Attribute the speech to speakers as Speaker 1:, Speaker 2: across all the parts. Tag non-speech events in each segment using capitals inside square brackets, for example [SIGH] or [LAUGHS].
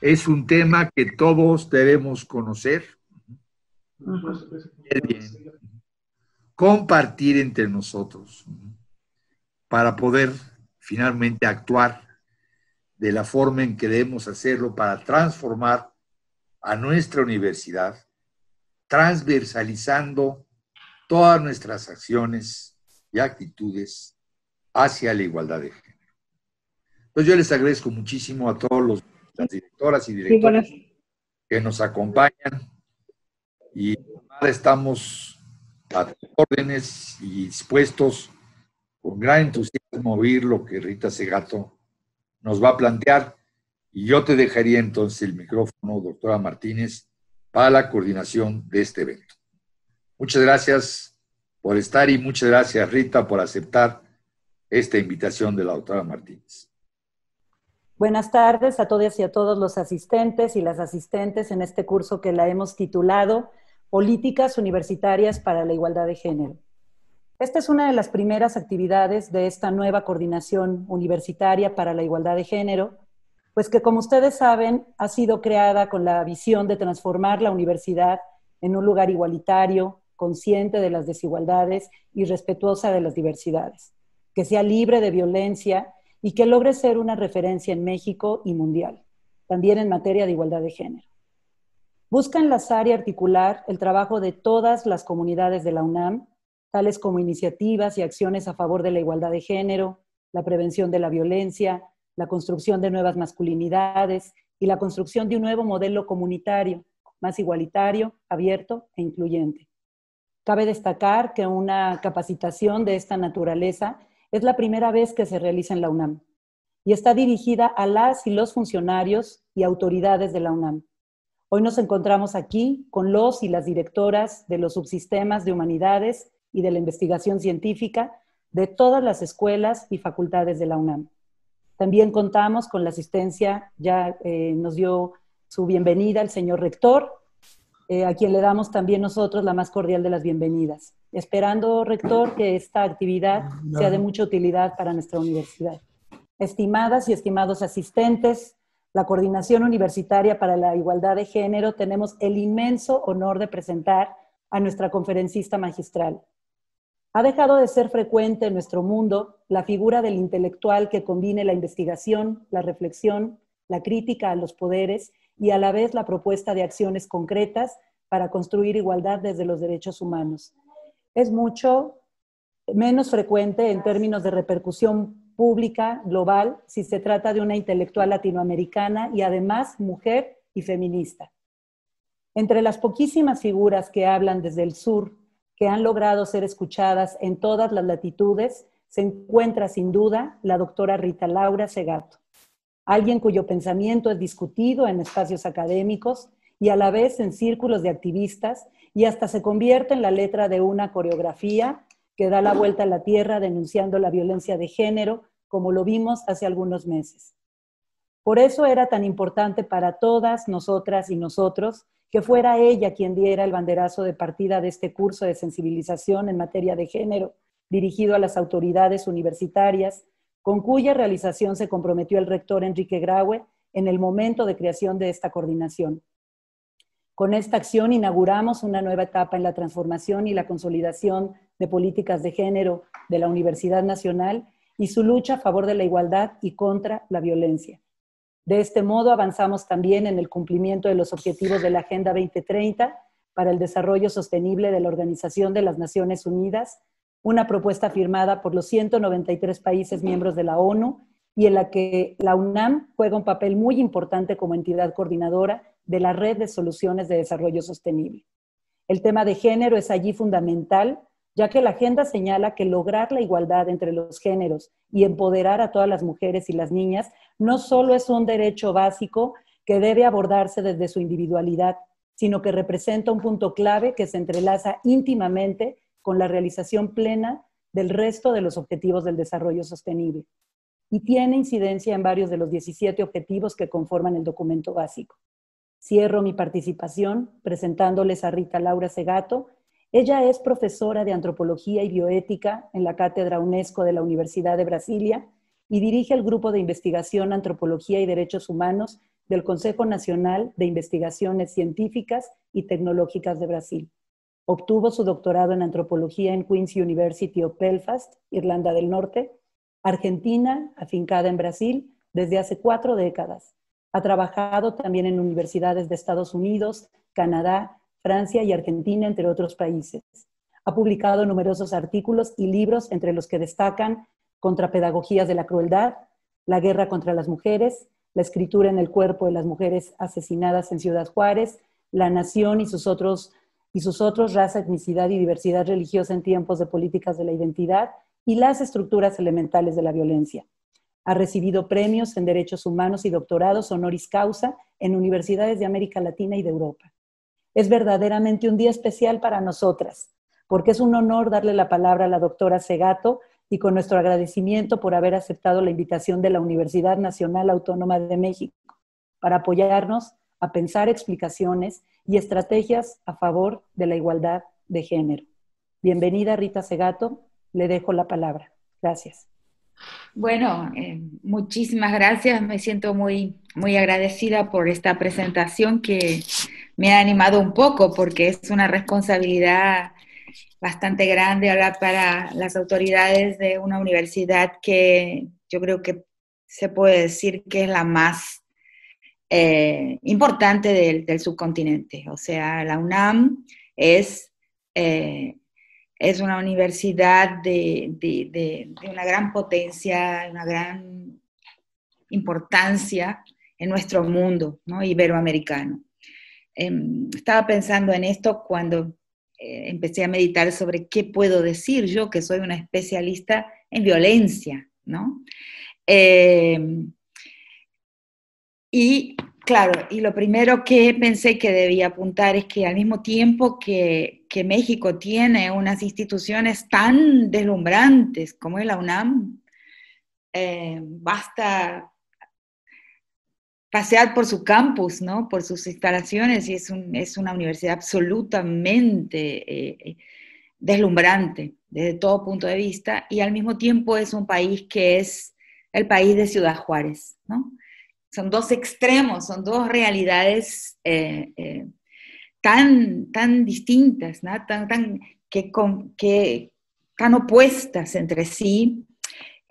Speaker 1: es un tema que todos debemos conocer, compartir entre nosotros para poder finalmente actuar de la forma en que debemos hacerlo para transformar a nuestra universidad, transversalizando todas nuestras acciones y actitudes hacia la igualdad de género. Entonces yo les agradezco muchísimo a todos los directoras y directores que nos acompañan. Y estamos a órdenes y dispuestos con gran entusiasmo a oír lo que Rita Segato nos va a plantear. Y yo te dejaría entonces el micrófono, doctora Martínez, para la coordinación de este evento. Muchas gracias por estar y muchas gracias, Rita, por aceptar esta invitación de la doctora Martínez.
Speaker 2: Buenas tardes a todas y a todos los asistentes y las asistentes en este curso que la hemos titulado Políticas Universitarias para la Igualdad de Género. Esta es una de las primeras actividades de esta nueva coordinación universitaria para la igualdad de género, pues que como ustedes saben ha sido creada con la visión de transformar la universidad en un lugar igualitario, consciente de las desigualdades y respetuosa de las diversidades, que sea libre de violencia y que logre ser una referencia en México y mundial, también en materia de igualdad de género. Busca enlazar y articular el trabajo de todas las comunidades de la UNAM, tales como iniciativas y acciones a favor de la igualdad de género, la prevención de la violencia, la construcción de nuevas masculinidades y la construcción de un nuevo modelo comunitario, más igualitario, abierto e incluyente. Cabe destacar que una capacitación de esta naturaleza es la primera vez que se realiza en la UNAM y está dirigida a las y los funcionarios y autoridades de la UNAM. Hoy nos encontramos aquí con los y las directoras de los subsistemas de humanidades y de la investigación científica de todas las escuelas y facultades de la UNAM. También contamos con la asistencia, ya eh, nos dio su bienvenida el señor rector, eh, a quien le damos también nosotros la más cordial de las bienvenidas. Esperando, rector, que esta actividad ah, sea de mucha utilidad para nuestra universidad. Estimadas y estimados asistentes, la Coordinación Universitaria para la Igualdad de Género, tenemos el inmenso honor de presentar a nuestra conferencista magistral. Ha dejado de ser frecuente en nuestro mundo la figura del intelectual que combine la investigación, la reflexión, la crítica a los poderes y a la vez la propuesta de acciones concretas para construir igualdad desde los derechos humanos es mucho menos frecuente en términos de repercusión pública global si se trata de una intelectual latinoamericana y además mujer y feminista. Entre las poquísimas figuras que hablan desde el sur, que han logrado ser escuchadas en todas las latitudes, se encuentra sin duda la doctora Rita Laura Segato, alguien cuyo pensamiento es discutido en espacios académicos y a la vez en círculos de activistas y hasta se convierte en la letra de una coreografía que da la vuelta a la Tierra denunciando la violencia de género, como lo vimos hace algunos meses. Por eso era tan importante para todas nosotras y nosotros que fuera ella quien diera el banderazo de partida de este curso de sensibilización en materia de género dirigido a las autoridades universitarias, con cuya realización se comprometió el rector Enrique Graue en el momento de creación de esta coordinación. Con esta acción inauguramos una nueva etapa en la transformación y la consolidación de políticas de género de la Universidad Nacional y su lucha a favor de la igualdad y contra la violencia. De este modo avanzamos también en el cumplimiento de los objetivos de la Agenda 2030 para el desarrollo sostenible de la Organización de las Naciones Unidas, una propuesta firmada por los 193 países miembros de la ONU y en la que la UNAM juega un papel muy importante como entidad coordinadora de la Red de Soluciones de Desarrollo Sostenible. El tema de género es allí fundamental, ya que la agenda señala que lograr la igualdad entre los géneros y empoderar a todas las mujeres y las niñas no solo es un derecho básico que debe abordarse desde su individualidad, sino que representa un punto clave que se entrelaza íntimamente con la realización plena del resto de los objetivos del desarrollo sostenible y tiene incidencia en varios de los 17 objetivos que conforman el documento básico. Cierro mi participación presentándoles a Rita Laura Segato. Ella es profesora de antropología y bioética en la Cátedra UNESCO de la Universidad de Brasilia y dirige el Grupo de Investigación Antropología y Derechos Humanos del Consejo Nacional de Investigaciones Científicas y Tecnológicas de Brasil. Obtuvo su doctorado en antropología en Queen's University of Belfast, Irlanda del Norte, Argentina, afincada en Brasil, desde hace cuatro décadas. Ha trabajado también en universidades de Estados Unidos, Canadá, Francia y Argentina, entre otros países. Ha publicado numerosos artículos y libros, entre los que destacan Contra Pedagogías de la Crueldad, La Guerra contra las Mujeres, La Escritura en el Cuerpo de las Mujeres Asesinadas en Ciudad Juárez, La Nación y sus otros, y sus otros raza, etnicidad y diversidad religiosa en tiempos de políticas de la identidad y las estructuras elementales de la violencia. Ha recibido premios en derechos humanos y doctorados honoris causa en universidades de América Latina y de Europa. Es verdaderamente un día especial para nosotras, porque es un honor darle la palabra a la doctora Segato y con nuestro agradecimiento por haber aceptado la invitación de la Universidad Nacional Autónoma de México para apoyarnos a pensar explicaciones y estrategias a favor de la igualdad de género. Bienvenida Rita Segato, le dejo la palabra. Gracias.
Speaker 3: Bueno, eh, muchísimas gracias. Me siento muy,
Speaker 2: muy agradecida por esta
Speaker 3: presentación que me ha animado un poco porque es una responsabilidad bastante grande ahora para las autoridades de una universidad que yo creo que se puede decir que es la más eh, importante del, subcontinente. O sea, la UNAM es eh, es una universidad de, una gran potencia, una gran importancia en nuestro mundo ¿no? iberoamericano. Em, estaba pensando en esto cuando eh, empecé a meditar sobre qué puedo decir yo, que soy una especialista en violencia, ¿no? Em, y claro, y lo primero que pensé que debía apuntar es que al mismo tiempo que, que México tiene unas instituciones tan deslumbrantes como la UNAM. Eh, basta pasear por su campus, ¿no? por sus instalaciones, y es, una universidad absolutamente eh, deslumbrante desde todo punto de vista, y al mismo tiempo es un país que es el país de Ciudad Juárez. Son dos extremos, son dos realidades eh, tan, tan distintas, tan, tan, que, tan opuestas entre sí.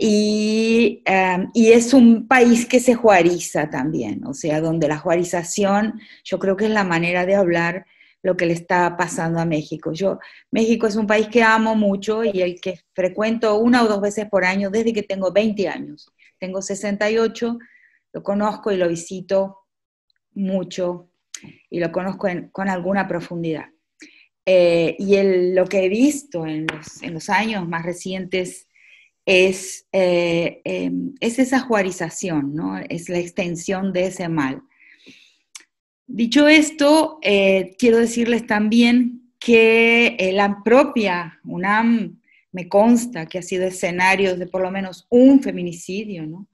Speaker 3: Em, y, es un país que se juariza también, o sea, donde la juarización yo creo que es la manera de hablar lo que le está pasando a México. Yo, México es un país que amo mucho y el que frecuento una o dos veces por año desde que tengo 20 años. Tengo 68, lo conozco y lo visito mucho y lo conozco con alguna profundidad. Eh, y lo que he visto en los, años más recientes es, eh, em, es esa juarización, ¿no? es la extensión de ese mal. Dicho esto, eh, quiero decirles también que la propia UNAM me consta que ha sido escenario de por lo menos un feminicidio, ¿no?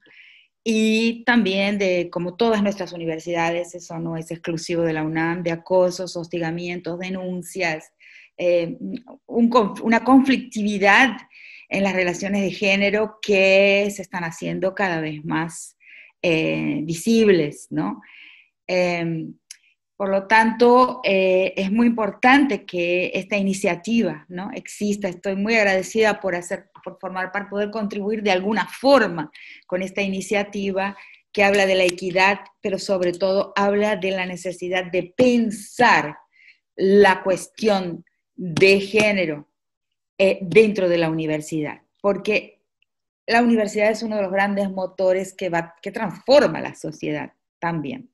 Speaker 3: y también de, como todas nuestras universidades, eso no es exclusivo de la UNAM, de acosos, hostigamientos, denuncias, eh, una conflictividad en las relaciones de género que se están haciendo cada vez más eh, visibles, ¿no? Em, por lo tanto, eh, es muy importante que esta iniciativa ¿no? exista. Estoy muy agradecida por, formar parte, poder contribuir de alguna forma con esta iniciativa que habla de la equidad, pero sobre todo habla de la necesidad de pensar la cuestión de género eh, dentro de la universidad, porque la universidad es uno de los grandes motores que, va, que transforma la sociedad también.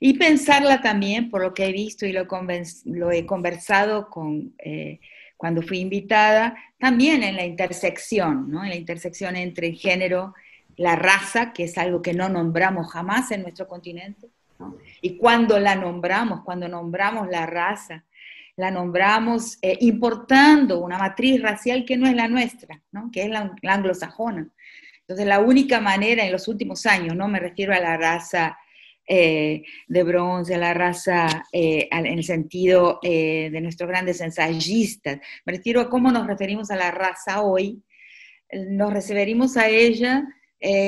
Speaker 3: Y pensarla también, por lo que he visto y lo, lo he conversado con, eh, cuando fui invitada, también en la intersección, ¿no? En la intersección entre el género, la raza, que es algo que no nombramos jamás en nuestro continente, Y cuando la nombramos, cuando nombramos la raza, la nombramos eh, importando una matriz racial que no es la nuestra, ¿no? que es la, la anglosajona. Entonces, la única manera en los últimos años, no me refiero a la raza eh, de bronce, a la raza eh, en el sentido eh, de nuestros grandes ensayistas. Me refiero a cómo nos referimos a la raza hoy. Nos referimos a ella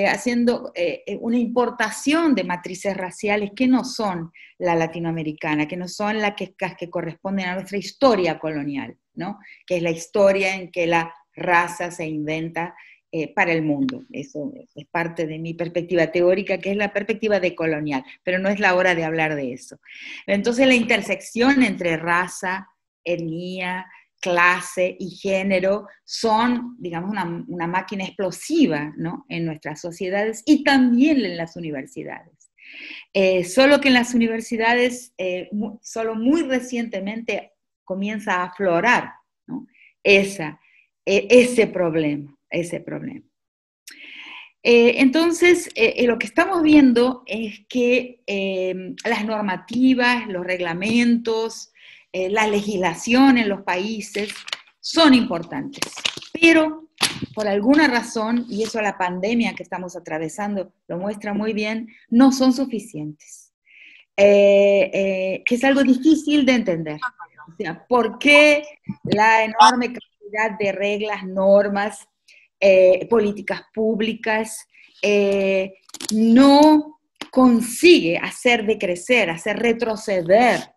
Speaker 3: haciendo una importación de matrices raciales que no son la latinoamericana, que no son las que, las que corresponden a nuestra historia colonial, ¿no? que es la historia en que la raza se inventa eh, para el mundo. Eso es parte de mi perspectiva teórica, que es la perspectiva decolonial, pero no es la hora de hablar de eso. Entonces, la intersección entre raza, etnia, clase y género son, digamos, una, una máquina explosiva ¿no? en nuestras sociedades y también en las universidades. Eh, solo que en las universidades, eh, solo muy recientemente comienza a aflorar ¿no? Esa, e, ese problema ese problema. Eh, entonces, eh, eh, lo que estamos viendo es que em, las normativas, los reglamentos, la legislación en los países son importantes, pero por alguna razón, y eso la pandemia que estamos atravesando lo muestra muy bien, no son suficientes, que es algo difícil de entender. O sea, ¿por qué la enorme cantidad de reglas, normas eh, políticas públicas, eh, no consigue hacer decrecer, hacer retroceder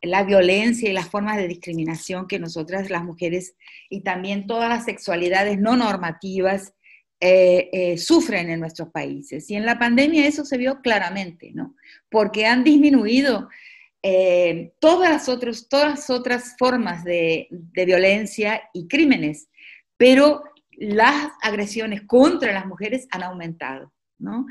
Speaker 3: la violencia y las formas de discriminación que nosotras las mujeres y también todas las sexualidades no normativas eh, sufren en nuestros países. Y en la pandemia eso se vio claramente, ¿no? Porque han disminuido todas, las otras, todas otras formas de, de violencia y crímenes, pero las agresiones contra las mujeres han aumentado, ¿no?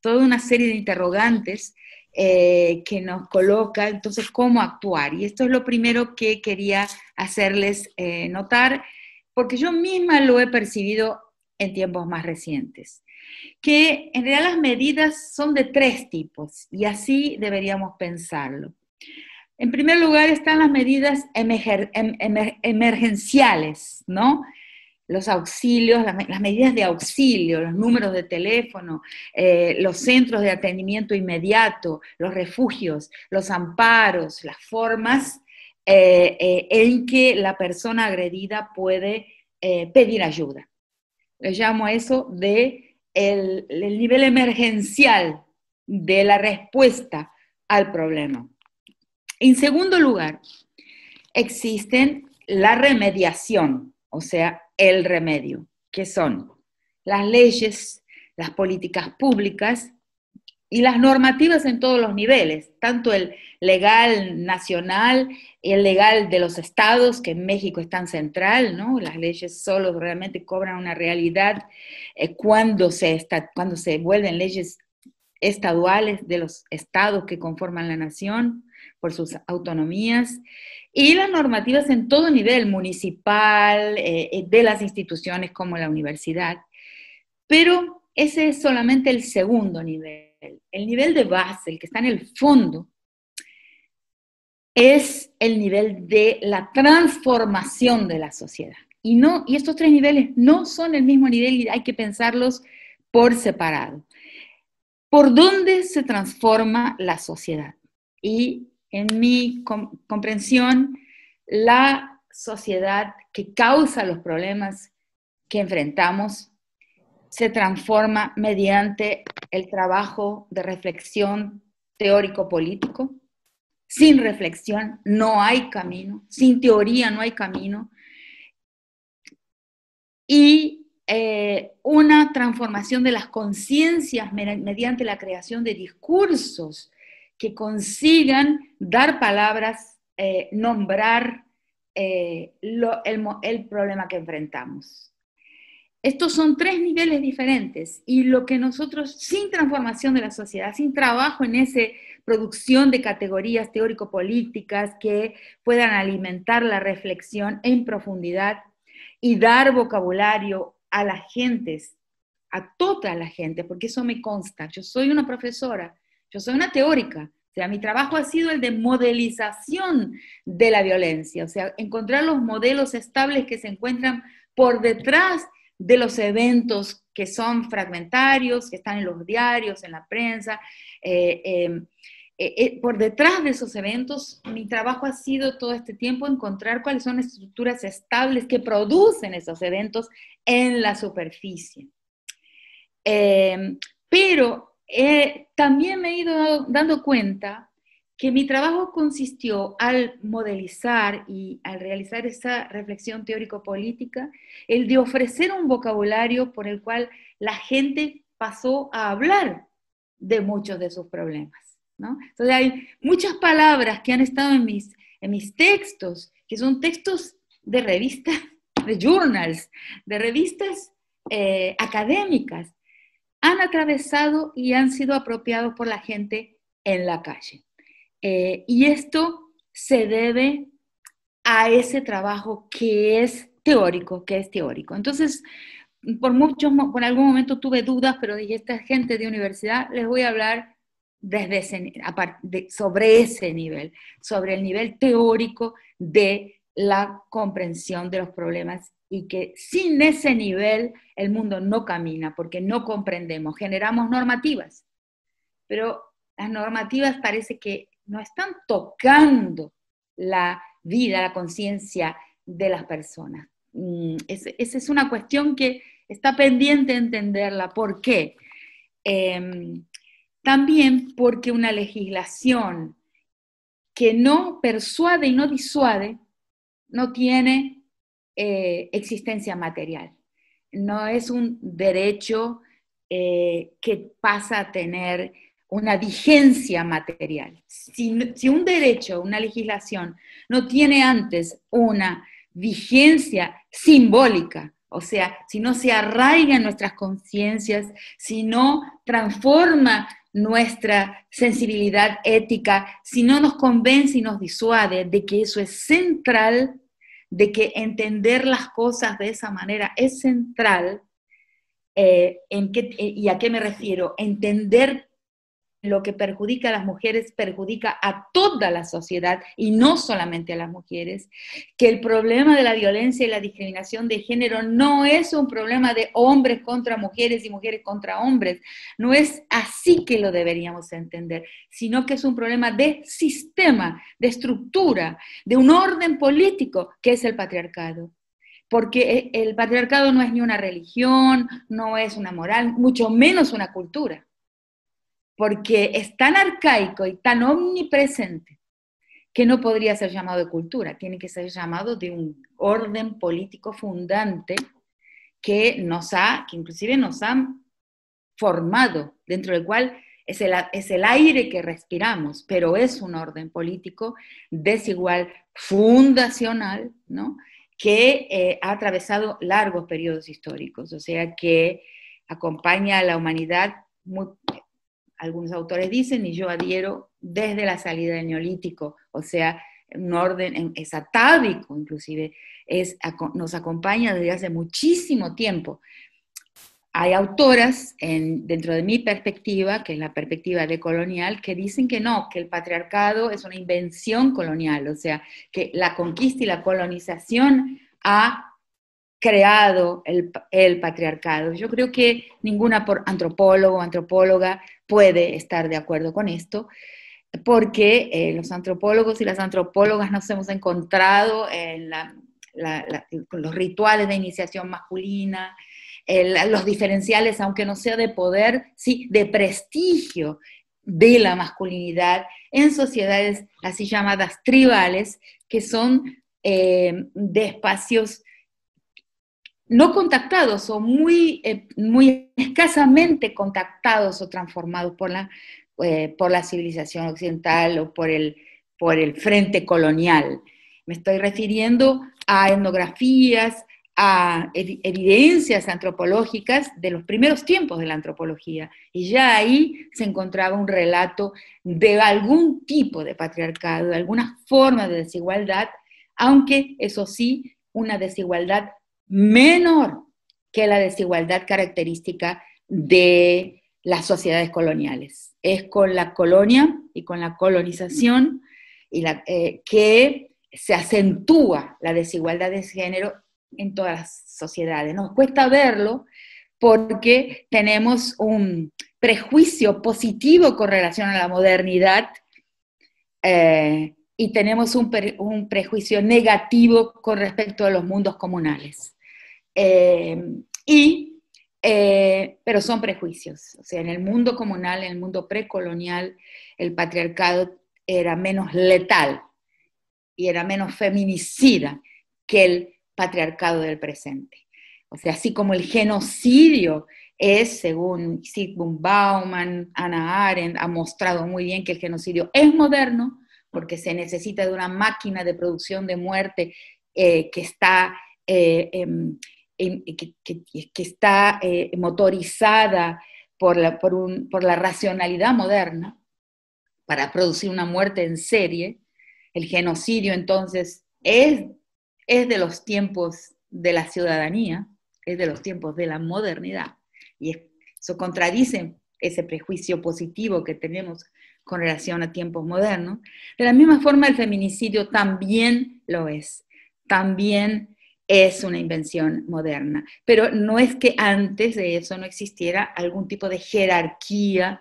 Speaker 3: Toda una serie de interrogantes eh, que nos coloca, entonces, cómo actuar. Y esto es lo primero que quería hacerles eh, notar, porque yo misma lo he percibido en tiempos más recientes, que en realidad las medidas son de tres tipos y así deberíamos pensarlo. En primer lugar están las medidas em-, emergenciales, ¿no? los auxilios, las, medidas de auxilio, los números de teléfono, eh, los centros de atendimiento inmediato, los refugios, los amparos, las formas eh, eh, en que la persona agredida puede pedir ayuda. Le llamo a eso de el nivel emergencial de la respuesta al problema. En segundo lugar, existen la remediación, o sea, el remedio, que son las leyes, las políticas públicas y las normativas en todos los niveles, tanto el legal nacional, el legal de los estados, que en México es tan central, ¿no? Las leyes solo realmente cobran una realidad eh, cuando, se está, cuando se vuelven leyes estaduales de los estados que conforman la nación, por sus autonomías, y las normativas en todo nivel, municipal, eh, eh, de las instituciones como la universidad. Pero ese es solamente el segundo nivel. El nivel de base, el que está en el fondo, es el nivel de la transformación de la sociedad. Y, no, y estos tres niveles no son el mismo nivel y hay que pensarlos por separado. ¿Por dónde se transforma la sociedad? Y en mi comprensión, la sociedad que causa los problemas que enfrentamos se transforma mediante el trabajo de reflexión teórico-político. Sin reflexión no hay camino, sin teoría no hay camino. Y eh, una transformación de las conciencias mediante la creación de discursos que consigan dar palabras, eh, nombrar eh, el, problema que enfrentamos. Estos son tres niveles diferentes y lo que nosotros, sin transformación de la sociedad, sin trabajo en esa producción de categorías teórico-políticas que puedan alimentar la reflexión en profundidad y dar vocabulario a las gentes, a toda la gente, porque eso me consta. Yo soy una profesora yo soy una teórica, o sea, mi trabajo ha sido el de modelización de la violencia, o sea, encontrar los modelos estables que se encuentran por detrás de los eventos que son fragmentarios, que están en los diarios, en la prensa. Eh, em, eh, eh, por detrás de esos eventos, mi trabajo ha sido todo este tiempo encontrar cuáles son estructuras estables que producen esos eventos en la superficie. Em, pero eh, también me he ido dando cuenta que mi trabajo consistió al modelizar y al realizar esa reflexión teórico-política, el de ofrecer un vocabulario por el cual la gente pasó a hablar de muchos de sus problemas. ¿no? Entonces hay muchas palabras que han estado en mis, en mis textos, que son textos de revistas, [LAUGHS] de journals, de revistas eh, académicas, han atravesado y han sido apropiados por la gente en la calle. Eh, y esto se debe a ese trabajo que es teórico, que es teórico. Entonces, por muchos, por algún momento tuve dudas, pero dije, esta gente de universidad, les voy a hablar desde ese, sobre ese nivel, sobre el nivel teórico de la comprensión de los problemas y que sin ese nivel el mundo no camina porque no comprendemos, generamos normativas, pero las normativas parece que no están tocando la vida, la conciencia de las personas. Mm, esa es una cuestión que está pendiente de entenderla. ¿Por qué? Em, también porque una legislación que no persuade y no disuade no tiene eh, existencia material, no es un derecho eh, que pasa a tener una vigencia material. Si, si, un derecho, una legislación, no tiene antes una vigencia simbólica, o sea, si no se arraiga en nuestras conciencias, si no transforma nuestra sensibilidad ética, si no nos convence y nos disuade de que eso es central de que entender las cosas de esa manera es central. Eh, en eh, ¿Y a qué me refiero? Entender lo que perjudica a las mujeres perjudica a toda la sociedad y no solamente a las mujeres, que el problema de la violencia y la discriminación de género no es un problema de hombres contra mujeres y mujeres contra hombres, no es así que lo deberíamos entender, sino que es un problema de sistema, de estructura, de un orden político que es el patriarcado porque e, el patriarcado no es ni una religión, no es una moral, mucho menos una cultura porque es tan arcaico y tan omnipresente que no podría ser llamado de cultura, tiene que ser llamado de un orden político fundante que nos ha, que inclusive nos han formado, dentro del cual es el, es el aire que respiramos, pero es un orden político desigual, fundacional, ¿no? que eh, ha atravesado largos periodos históricos, o sea que acompaña a la humanidad muy, algunos autores dicen, y yo adhiero desde la salida del neolítico, o sea, un orden es atávico, inclusive, es, nos acompaña desde hace muchísimo tiempo. Hay autoras, en, dentro de mi perspectiva, que es la perspectiva decolonial, que dicen que no, que el patriarcado es una invención colonial, o sea, que la conquista y la colonización ha creado el, patriarcado. Yo creo que ninguna por antropólogo, antropóloga puede estar de acuerdo con esto, porque eh, los antropólogos y las antropólogas nos hemos encontrado en los rituales de iniciación masculina, los diferenciales, aunque no sea de poder, sí, de prestigio de la masculinidad en sociedades así llamadas tribales, que son eh, de espacios no contactados o muy, eh, muy escasamente contactados o transformados por la, eh, por la civilización occidental o por el, por el frente colonial. Me estoy refiriendo a etnografías, a evidencias antropológicas de los primeros tiempos de la antropología. Y ya ahí se encontraba un relato de algún tipo de patriarcado, de alguna forma de desigualdad, aunque eso sí, una desigualdad menor que la desigualdad característica de las sociedades coloniales. Es con la colonia y con la colonización y eh, que se acentúa la desigualdad de género en todas las sociedades. Nos cuesta verlo porque tenemos un prejuicio positivo con relación a la modernidad eh, y tenemos un prejuicio negativo con respecto a los mundos comunales. Eh, y, eh, pero son prejuicios. O sea, en el mundo comunal, en el mundo precolonial, el patriarcado era menos letal y era menos feminicida que el patriarcado del presente. O sea, así como el genocidio es, según Sigmund Bauman, Ana Arendt, ha mostrado muy bien que el genocidio es moderno, porque se necesita de una máquina de producción de muerte eh, que está em, que, que, está eh, motorizada por la, por, un, por la racionalidad moderna para producir una muerte en serie. El genocidio entonces es, es de los tiempos de la ciudadanía, es de los tiempos de la modernidad. Y eso contradice ese prejuicio positivo que tenemos con relación a tiempos modernos. De la misma forma, el feminicidio también lo es. También es una invención moderna. Pero no es que antes de eso no existiera algún tipo de jerarquía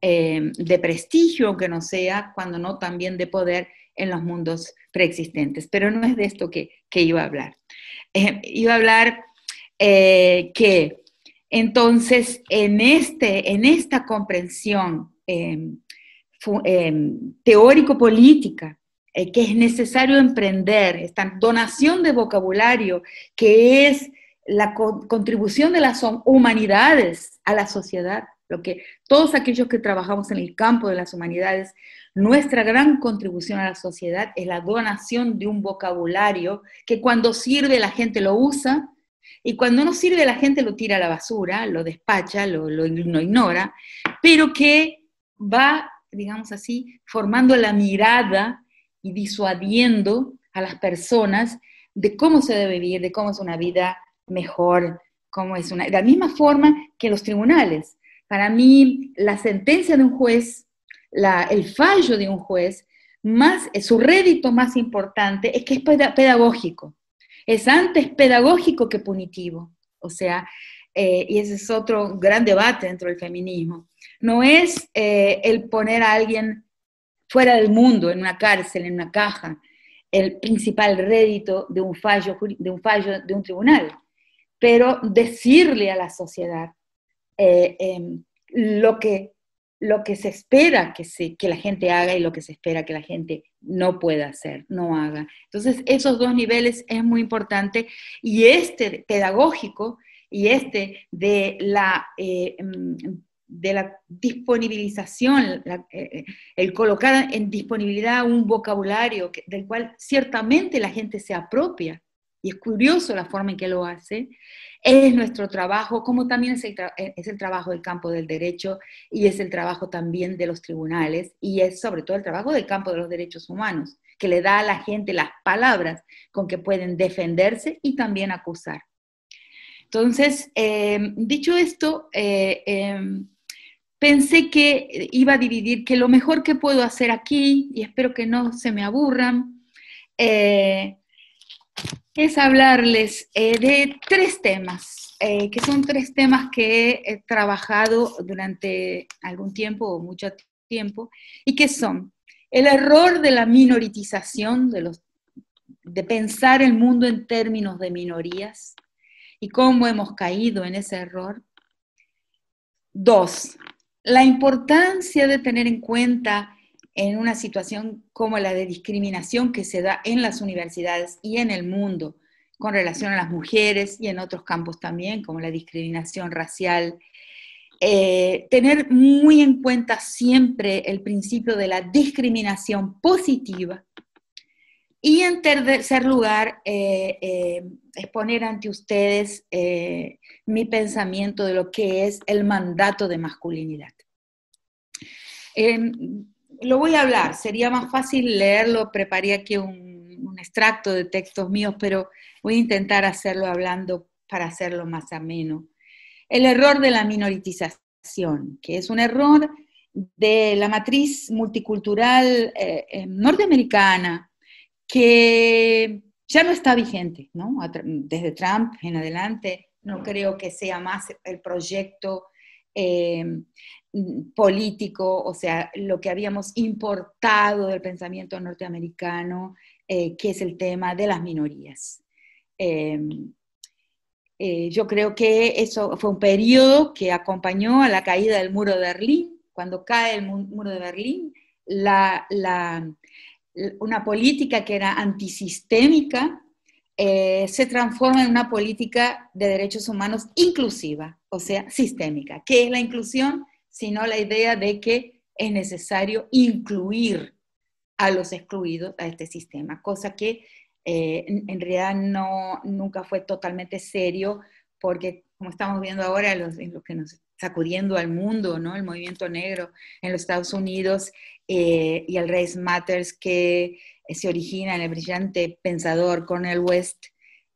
Speaker 3: eh, de prestigio, que no sea, cuando no también de poder en los mundos preexistentes. Pero no es de esto que, iba a hablar. Eh, iba a hablar eh, que entonces en, este, en esta comprensión em, em, teórico-política eh, que es necesario emprender, esta donación de vocabulario, que es la contribución de las humanidades a la sociedad, lo que todos aquellos que trabajamos en el campo de las humanidades, nuestra gran contribución a la sociedad es la donación de un vocabulario que cuando sirve la gente lo usa y cuando no sirve la gente lo tira a la basura, lo despacha, lo ignora, pero que va, digamos así, formando la mirada y disuadiendo a las personas de cómo se debe vivir, de cómo es una vida mejor, cómo es una... De la misma forma que los tribunales. Para mí, la sentencia de un juez, el fallo de un juez, más, eh, su rédito más importante es que es pedagógico. Es antes pedagógico que punitivo. O sea, eh, y ese es otro gran debate dentro del feminismo. No es eh, el poner a alguien fuera del mundo, en una cárcel, en una caja, el principal rédito de un fallo de un, fallo de un tribunal. Pero decirle a la sociedad eh, em, lo, que, lo que se espera que, se, que la gente haga y lo que se espera que la gente no pueda hacer, no haga. Entonces, esos dos niveles es muy importante y este pedagógico y este de la eh, em, de la disponibilización, eh, eh, el colocar en disponibilidad un vocabulario del cual ciertamente la gente se apropia, y es curioso la forma en que lo hace, es nuestro trabajo, como también eh, es el, trabajo del campo del derecho y es el trabajo también de los tribunales y es sobre todo el trabajo del campo de los derechos humanos, que le da a la gente las palabras con que pueden defenderse y también acusar. Entonces, dicho esto, em, pensé que eh, iba a dividir, que lo mejor que puedo hacer aquí, y espero que no se me aburran, eh, es hablarles eh, de tres temas, que son tres temas que he trabajado durante algún tiempo o mucho tiempo, y que son el error de la minoritización, de, los, de pensar el mundo en términos de minorías, y cómo hemos caído en ese error. Dos, la importancia de tener en cuenta en una situación como la de discriminación que se da en las universidades y en el mundo con relación a las mujeres y en otros campos también, como la discriminación racial. Eh, tener muy en cuenta siempre el principio de la discriminación positiva y en tercer lugar, eh, eh, exponer ante ustedes eh, mi pensamiento de lo que es el mandato de masculinidad. Em, lo voy a hablar, sería más fácil leerlo, preparé aquí un, extracto de textos míos, pero voy a intentar hacerlo hablando para hacerlo más ameno. El error de la minoritización, que es un error de la matriz multicultural norteamericana, que ya no está vigente, Desde Trump en adelante, no creo que sea más el proyecto eh, político, o sea, lo que habíamos importado del pensamiento norteamericano, eh, que es el tema de las minorías. Em, eh, yo creo que eso fue un periodo que acompañó a la caída del muro de Berlín. Cuando cae el muro de Berlín, la, la, una política que era antisistémica eh, se transforma en una política de derechos humanos inclusiva, o sea, sistémica. ¿Qué es la inclusión? Sino la idea de que es necesario incluir a los excluidos a este sistema, cosa que eh, en realidad no, nunca fue totalmente serio, porque como estamos viendo ahora, los, los que nos sacudiendo al mundo, ¿no? El movimiento negro en los Estados Unidos eh, y el Race Matters que eh, se origina en el brillante pensador Cornel West,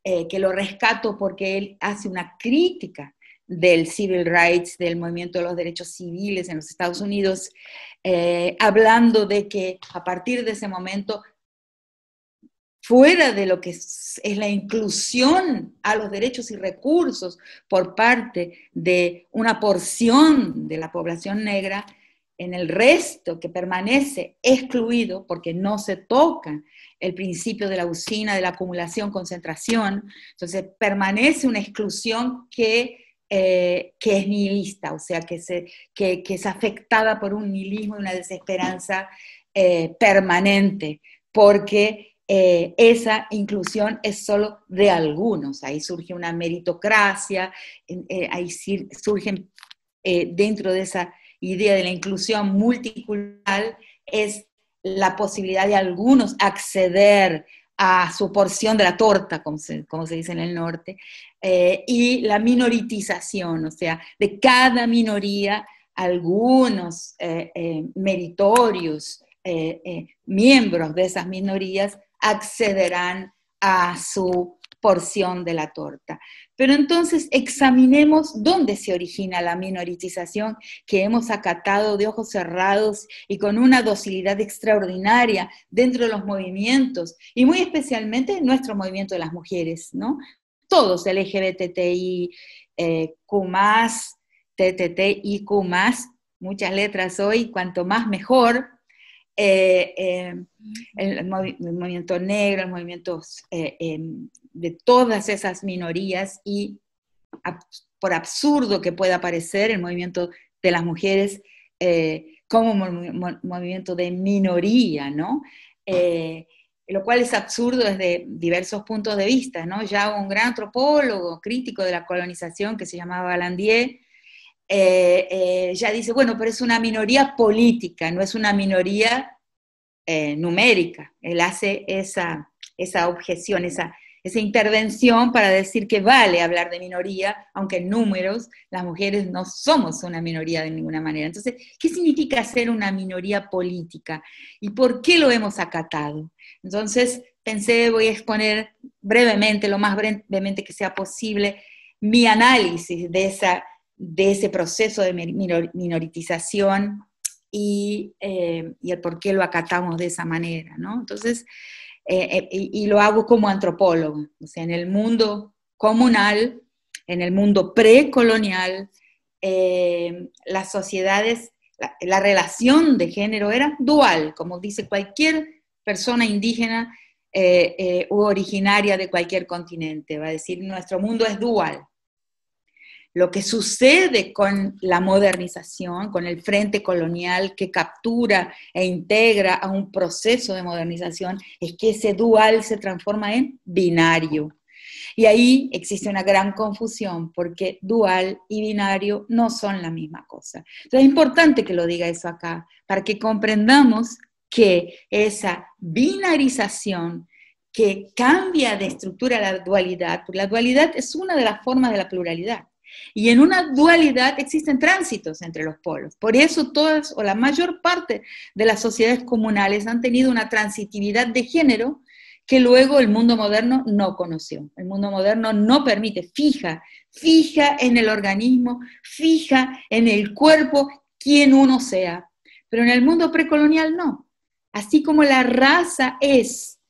Speaker 3: eh, que lo rescato porque él hace una crítica del civil rights, del movimiento de los derechos civiles en los Estados Unidos, hablando de que a partir de ese momento fuera de lo que es, la inclusión a los derechos y recursos por parte de una porción de la población negra, en el resto que permanece excluido porque no se toca el principio de la usina, de la acumulación, concentración, entonces permanece una exclusión que, eh, que es nihilista, o sea, que, se, que, es afectada por un nihilismo y una desesperanza eh, permanente, porque eh, esa inclusión es solo de algunos. Ahí surge una meritocracia, eh, ahí surgen eh, dentro de esa idea de la inclusión multicultural, es la posibilidad de algunos acceder a su porción de la torta, como se, dice en el norte, y la minoritización, o sea, de cada minoría algunos meritorios miembros de esas minorías accederán a su porción de la torta. Pero entonces examinemos dónde se origina la minoritización que hemos acatado de ojos cerrados y con una docilidad extraordinaria dentro de los movimientos y muy especialmente en nuestro movimiento de las mujeres, ¿no? Todos, LGBTI, eh, TTTI, TTTIQ+, muchas letras hoy, cuanto más mejor, eh, eh, el, movimiento negro, el movimiento eh, em, de todas esas minorías y, por absurdo que pueda parecer, el movimiento de las mujeres como movimiento de minoría, ¿no? lo cual es absurdo desde diversos puntos de vista, ¿no? Ya un gran antropólogo crítico de la colonización que se llamaba Landier, eh, eh, ya dice, bueno, pero es una minoría política, no es una minoría eh, numérica. Él hace esa, esa objeción, esa, esa intervención para decir que vale hablar de minoría, aunque en números las mujeres no somos una minoría de ninguna manera. Entonces, ¿qué significa ser una minoría política? ¿Y por qué lo hemos acatado? Entonces, pensé, voy a exponer brevemente, lo más brevemente que sea posible, mi análisis de esa de ese proceso de minoritización eh, y, el por qué lo acatamos de esa manera, ¿no? Entonces, eh, eh, y, lo hago como antropólogo, o sea, en el mundo comunal, en el mundo precolonial, las sociedades, la, relación de género era dual, como dice cualquier persona indígena u originaria de cualquier continente, va a decir, nuestro mundo es dual, lo que sucede con la modernización, con el frente colonial que captura e integra a un proceso de modernización, es que ese dual se transforma en binario. Y ahí existe una gran confusión porque dual y binario no son la misma cosa. Entonces es importante que lo diga eso acá, para que comprendamos que esa binarización que cambia de estructura la dualidad, porque la dualidad es una de las formas de la pluralidad y en una dualidad existen tránsitos entre los polos. Por eso todas o la mayor parte de las sociedades comunales han tenido una transitividad de género que luego el mundo moderno no conoció. El mundo moderno no permite, fija, fija en el organismo, fija en el cuerpo quien uno sea. Pero en el mundo precolonial no. Así como la raza es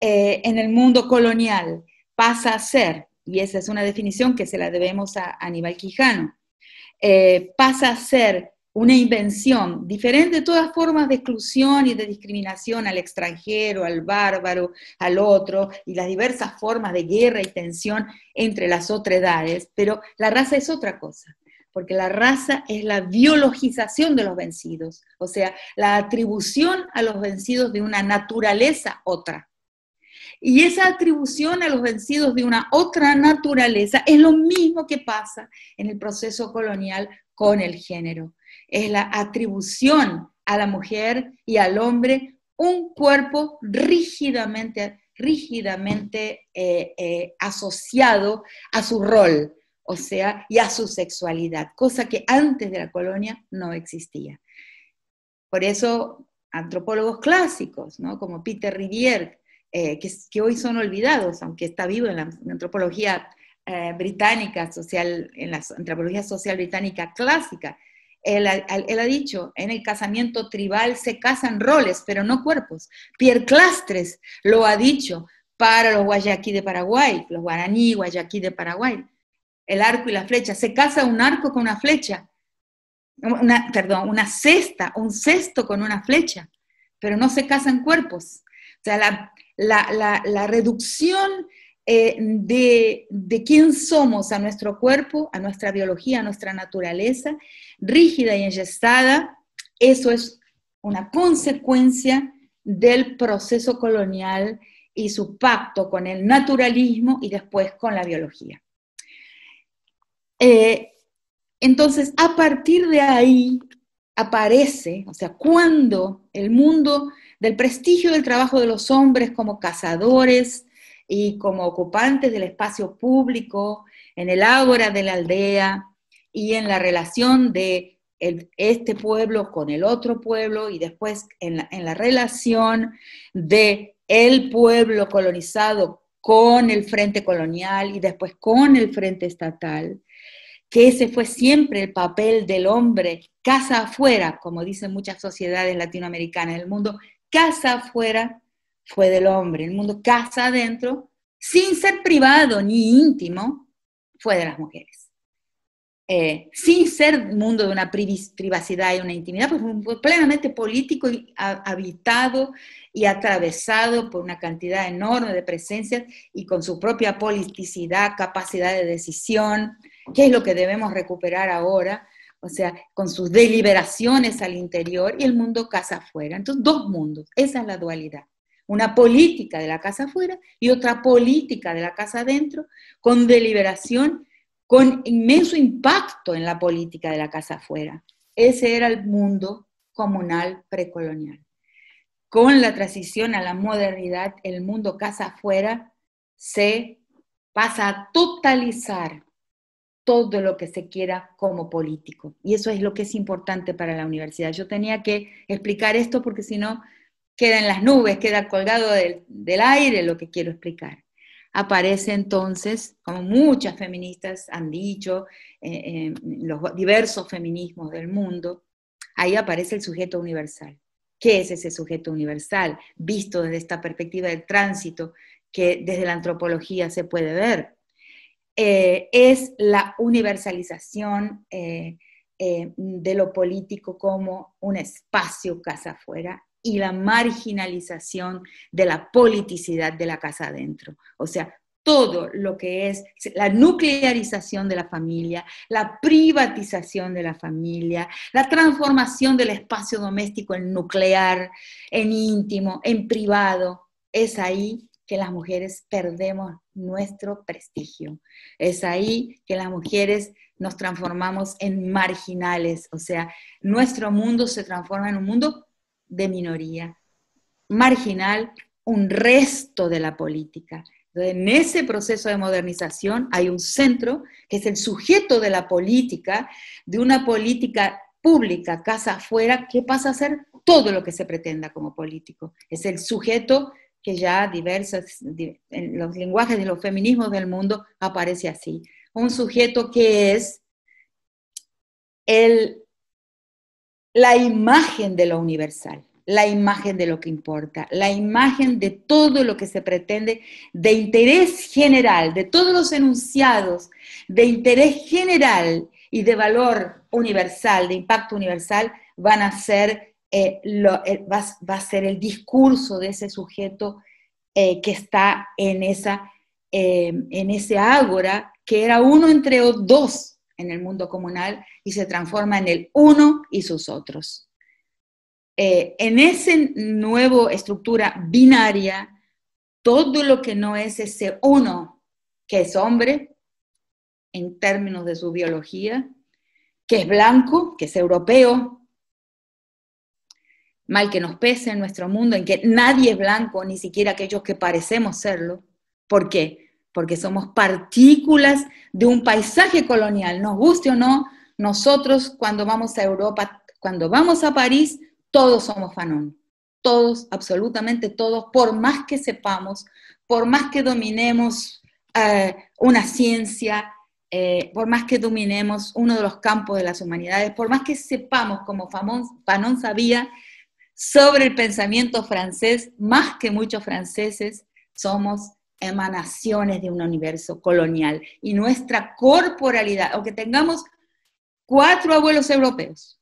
Speaker 3: eh, en el mundo colonial, pasa a ser y esa es una definición que se la debemos a Aníbal Quijano, eh, pasa a ser una invención diferente de todas formas de exclusión y de discriminación al extranjero, al bárbaro, al otro, y las diversas formas de guerra y tensión entre las otredades, pero la raza es otra cosa porque la raza es la biologización de los vencidos, o sea, la atribución a los vencidos de una naturaleza otra. Y esa atribución a los vencidos de una otra naturaleza es lo mismo que pasa en el proceso colonial con el género. Es la atribución a la mujer y al hombre un cuerpo rígidamente, rígidamente eh, eh, asociado a su rol, o sea, y a su sexualidad, cosa que antes de la colonia no existía. Por eso antropólogos clásicos, ¿no? como Peter Rivière, eh, que, hoy son olvidados, aunque está vivo en la antropología eh, británica, social, en la antropología social británica clásica. Él, ha dicho, en el casamiento tribal se casan roles, pero no cuerpos. Pierre Clastres lo ha dicho para los guayaquí de Paraguay, los guaraní guayaquí de Paraguay. El arco y la flecha. Se casa un arco con una flecha. Una, perdón, una cesta, un cesto con una flecha. Pero no se casan cuerpos. O sea, la, la, reducción eh, de, quién somos a nuestro cuerpo, a nuestra biología, a nuestra naturaleza, rígida y engestada, eso es una consecuencia del proceso colonial y su pacto con el naturalismo y después con la biología. Eh, entonces, a partir de ahí aparece, o sea, cuando el mundo del prestigio del trabajo de los hombres como cazadores y como ocupantes del espacio público, en el ágora de la aldea y en la relación de este pueblo con el otro pueblo y después en la, relación de el pueblo colonizado con el frente colonial y después con el frente estatal, que ese fue siempre el papel del hombre, casa afuera, como dicen muchas sociedades latinoamericanas del mundo, casa afuera fue del hombre, el mundo casa adentro, sin ser privado ni íntimo, fue de las mujeres. Eh, sin ser mundo de una privacidad y una intimidad, pues fue pues, plenamente político habitado y atravesado por una cantidad enorme de presencias y con su propia politicidad, capacidad de decisión, que es lo que debemos recuperar ahora, o sea, con sus deliberaciones al interior y el mundo casa afuera. Entonces, dos mundos, esa es la dualidad. Una política de la casa afuera y otra política de la casa adentro, con deliberación, con inmenso impacto en la política de la casa afuera. Ese era el mundo comunal precolonial. Con la transición a la modernidad, el mundo casa afuera se pasa a totalizar todo lo que se quiera como político. Y eso es lo que es importante para la universidad. Yo tenía que explicar esto porque si no, queda en las nubes, queda colgado del, aire lo que quiero explicar. Aparece entonces, como muchas feministas han dicho, eh, eh, los diversos feminismos del mundo, ahí aparece el sujeto universal. ¿Qué es ese sujeto universal? Visto desde esta perspectiva del tránsito que desde la antropología se puede ver. Eh, es la universalización eh, eh, de lo político como un espacio casa afuera y la marginalización de la politicidad de la casa adentro. O sea, todo lo que es la nuclearización de la familia, la privatización de la familia, la transformación del espacio doméstico en nuclear, en íntimo, en privado, es ahí que las mujeres perdemos nuestro prestigio. Es ahí que las mujeres nos transformamos en marginales, o sea, nuestro mundo se transforma en un mundo de minoría, marginal, un resto de la política. en ese proceso de modernización hay un centro que es el sujeto de la política, de una política pública, casa afuera, que pasa a ser todo lo que se pretenda como político. Es el sujeto que ya diversas, en los lenguajes de los feminismos del mundo aparece así. Un sujeto que es la imagen de lo universal, la imagen de lo que importa, la imagen de todo lo que se pretende de interés general, de todos los enunciados de interés general y de valor universal, de impacto universal, van a ser eh, lo, eh, va, a ser el discurso de ese sujeto eh, que está en, esa, en ese ágora, que era uno entre dos en el mundo comunal y se transforma en el uno y sus otros. en ese nuevo estructura binaria, todo lo que no es ese uno, que es hombre, en términos de su biología, que es blanco, que es europeo, mal que nos pese en nuestro mundo, en que nadie es blanco, ni siquiera aquellos que parecemos serlo. ¿Por qué? Porque somos partículas de un paisaje colonial, nos guste o no, nosotros cuando vamos a Europa, cuando vamos a París, todos somos Fanon, todos, absolutamente todos, por más que sepamos, por más que dominemos eh, una ciencia, eh, por más que dominemos uno de los campos de las humanidades, por más que sepamos, como Fanón Fanon sabía, sobre el pensamiento francés, más que muchos franceses, somos emanaciones de un universo colonial y nuestra corporalidad, aunque tengamos cuatro abuelos europeos,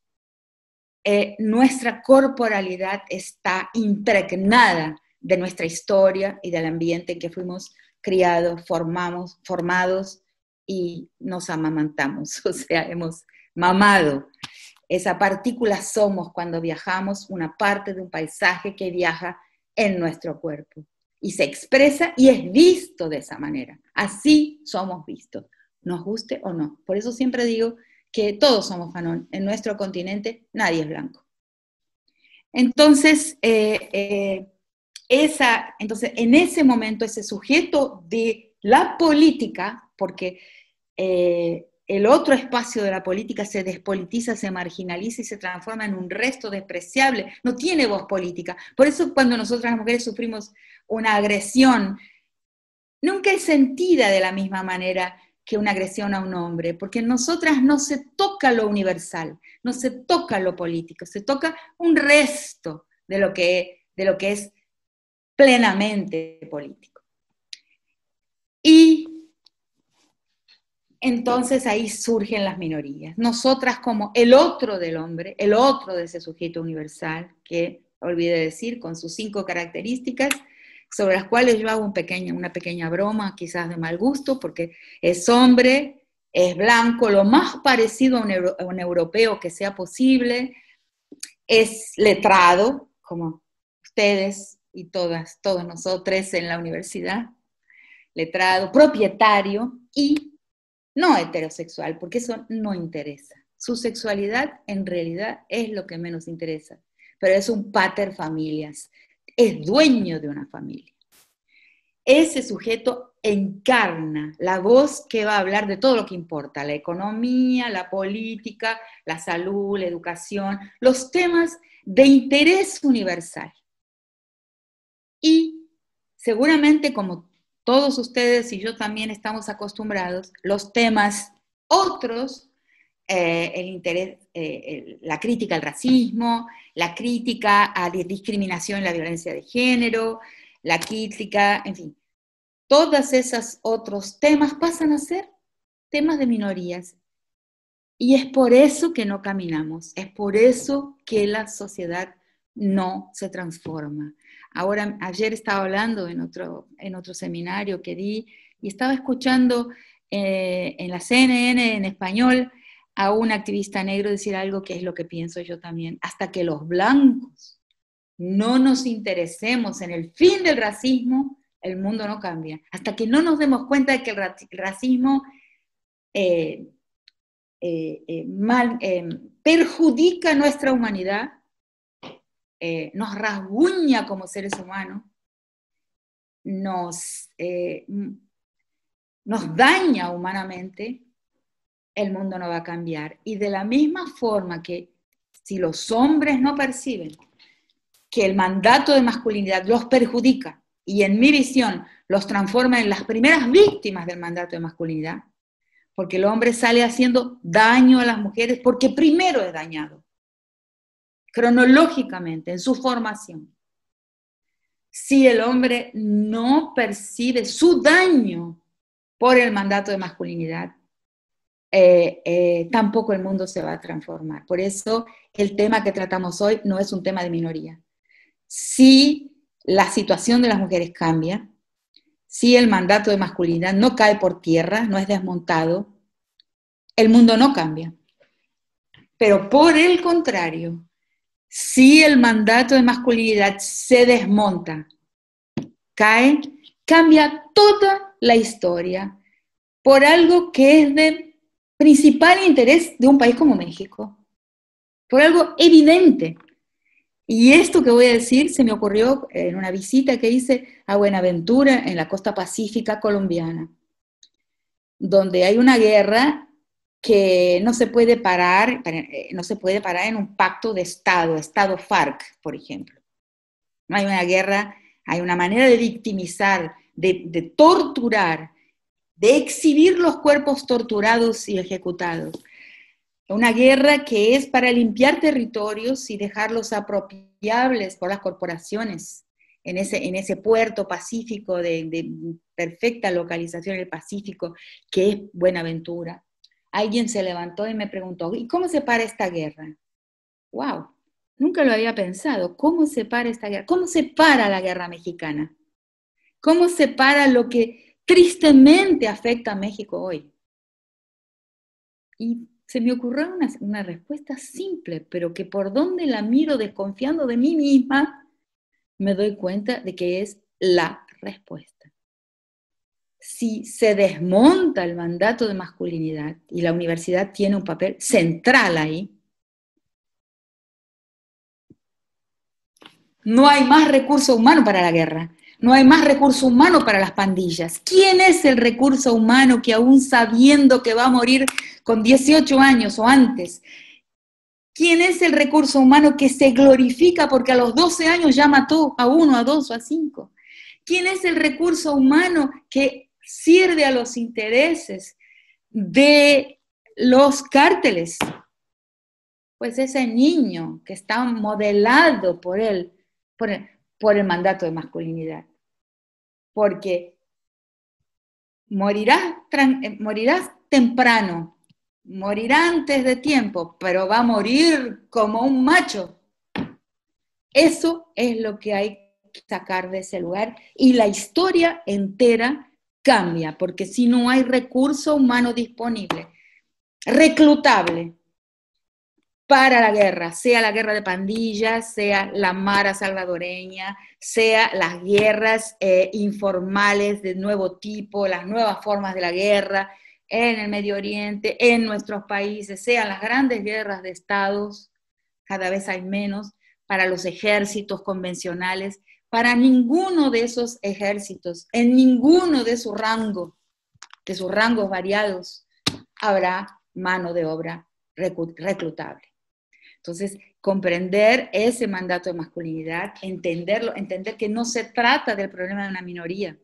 Speaker 3: eh, nuestra corporalidad está impregnada de nuestra historia y del ambiente en que fuimos criados, formamos, formados y nos amamantamos, [LAUGHS] o sea, hemos mamado esa partícula somos cuando viajamos una parte de un paisaje que viaja en nuestro cuerpo y se expresa y es visto de esa manera. Así somos vistos, nos guste o no. Por eso siempre digo que todos somos fanón. En nuestro continente nadie es blanco. Entonces, eh, eh, esa, entonces, en ese momento, ese sujeto de la política, porque eh, el otro espacio de la política se despolitiza, se marginaliza y se transforma en un resto despreciable. No tiene voz política. Por eso cuando nosotras las mujeres sufrimos una agresión, nunca es sentida de la misma manera que una agresión a un hombre, porque en nosotras no se toca lo universal, no se toca lo político, se toca un resto de lo que, de lo que es plenamente político. Y entonces ahí surgen las minorías. Nosotras como el otro del hombre, el otro de ese sujeto universal, que olvidé decir, con sus cinco características, sobre las cuales yo hago una pequeña broma, quizás de mal gusto, porque es hombre, es blanco, lo más parecido a un europeo que sea posible, es letrado, como ustedes y todas, todos nosotros en la universidad, letrado, propietario y no heterosexual, porque eso no interesa. Su sexualidad en realidad es lo que menos interesa, pero es un pater familias, es dueño de una familia. Ese sujeto encarna la voz que va a hablar de todo lo que importa, la economía, la política, la salud, la educación, los temas de interés universal. Y seguramente como todos ustedes y yo también estamos acostumbrados, los temas otros, eh, el interés, eh, la crítica al racismo, la crítica a la discriminación y la violencia de género, la crítica, en fin, todos esos otros temas pasan a ser temas de minorías. Y es por eso que no caminamos, es por eso que la sociedad no se transforma. Ahora, ayer estaba hablando en otro, en otro seminario que di y estaba escuchando eh, en la CNN en español a un activista negro decir algo que es lo que pienso yo también. Hasta que los blancos no nos interesemos en el fin del racismo, el mundo no cambia. Hasta que no nos demos cuenta de que el racismo eh, eh, perjudica nuestra humanidad, eh, nos rasguña como seres humanos, nos, eh, nos daña humanamente, el mundo no va a cambiar. Y de la misma forma que si los hombres no perciben que el mandato de masculinidad los perjudica y en mi visión los transforma en las primeras víctimas del mandato de masculinidad, porque el hombre sale haciendo daño a las mujeres porque primero es dañado cronológicamente, en su formación. Si el hombre no percibe su daño por el mandato de masculinidad, eh, eh, tampoco el mundo se va a transformar. Por eso el tema que tratamos hoy no es un tema de minoría. Si la situación de las mujeres cambia, si el mandato de masculinidad no cae por tierra, no es desmontado, el mundo no cambia. Pero por el contrario, si el mandato de masculinidad se desmonta, cae, cambia toda la historia por algo que es de principal interés de un país como México, por algo evidente. Y esto que voy a decir se me ocurrió en una visita que hice a Buenaventura, en la costa pacífica colombiana, donde hay una guerra que no se puede parar, eh, no se puede parar en un pacto de Estado, Estado FARC, por ejemplo. No hay una guerra, hay una manera de victimizar, de, torturar, de exhibir los cuerpos torturados y ejecutados. Una guerra que es para limpiar territorios y dejarlos apropiables por las corporaciones en ese, puerto pacífico de, de perfecta localización en el Pacífico que es Buenaventura alguien se levantó y me preguntó, ¿y cómo se para esta guerra? ¡Wow! Nunca lo había pensado. ¿Cómo se para esta guerra? ¿Cómo se para la guerra mexicana? ¿Cómo se para lo que tristemente afecta a México hoy? Y se me ocurrió una, una respuesta simple, pero que por donde la miro desconfiando de mí misma, me doy cuenta de que es la respuesta si se desmonta el mandato de masculinidad, y la universidad tiene un papel central ahí, no hay más recurso humano para la guerra, no hay más recurso humano para las pandillas. ¿Quién es el recurso humano que aún sabiendo que va a morir con 18 años o antes, ¿Quién es el recurso humano que se glorifica porque a los 12 años ya mató a uno, a dos o a cinco? ¿Quién es el recurso humano que sirve a los intereses de los cárteles, pues ese niño que está modelado por él, por el, mandato de masculinidad, porque morirás, eh, morirás temprano, morirá antes de tiempo, pero va a morir como un macho. Eso es lo que hay que sacar de ese lugar y la historia entera cambia, porque si no hay recurso humano disponible, reclutable para la guerra, sea la guerra de pandillas, sea la mara salvadoreña, sea las guerras eh, informales de nuevo tipo, las nuevas formas de la guerra en el Medio Oriente, en nuestros países, sean las grandes guerras de estados, cada vez hay menos, para los ejércitos convencionales, para ninguno de esos ejércitos, en ninguno de su rango, de sus rangos variados, habrá mano de obra reclutable. Entonces, comprender ese mandato de masculinidad, entenderlo, entender que no se trata del problema de una minoría,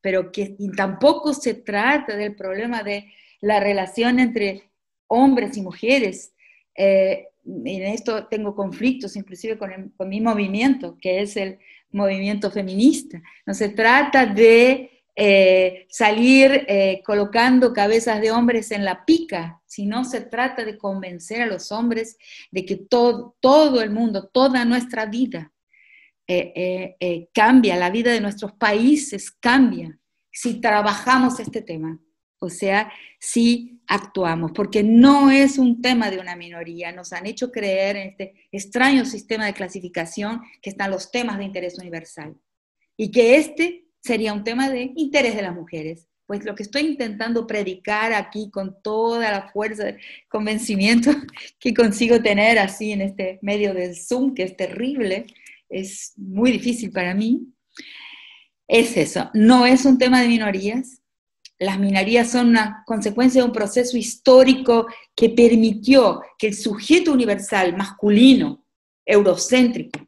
Speaker 3: pero que tampoco se trata del problema de la relación entre hombres y mujeres. Eh, en esto tengo conflictos, inclusive con mi movimiento, que es el movimiento feminista. No se trata de eh, salir eh, colocando cabezas de hombres en la pica, sino se trata de convencer a los hombres de que todo, el mundo, toda nuestra vida eh, cambia, la vida de nuestros países cambia si trabajamos este tema. O sea, sí actuamos, porque no es un tema de una minoría. Nos han hecho creer en este extraño sistema de clasificación que están los temas de interés universal y que este sería un tema de interés de las mujeres. Pues lo que estoy intentando predicar aquí con toda la fuerza, de convencimiento [LAUGHS] que consigo tener así en este medio del Zoom, que es terrible, es muy difícil para mí, es eso, no es un tema de minorías, las minerías son una consecuencia de un proceso histórico que permitió que el sujeto universal masculino, eurocéntrico,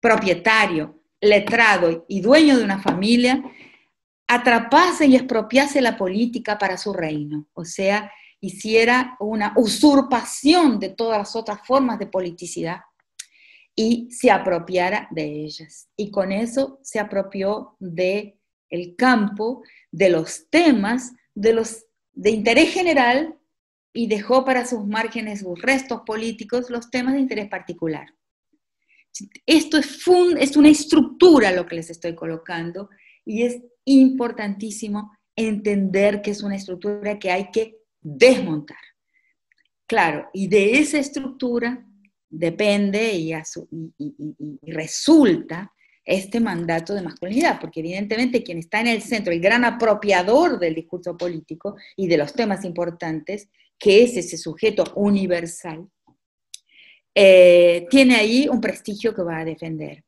Speaker 3: propietario, letrado y dueño de una familia, atrapase y expropiase la política para su reino, o sea, hiciera una usurpación de todas las otras formas de politicidad y se apropiara de ellas. Y con eso se apropió de el campo de los temas de, los, de interés general y dejó para sus márgenes sus restos políticos los temas de interés particular. Esto es, es una estructura lo que les estoy colocando y es importantísimo entender que es una estructura que hay que desmontar. Claro, y de esa estructura depende y resulta este mandato de masculinidad, porque evidentemente quien está en el centro, el gran apropiador del discurso político y de los temas importantes, que es ese sujeto universal, eh, tiene ahí un prestigio que va a defender.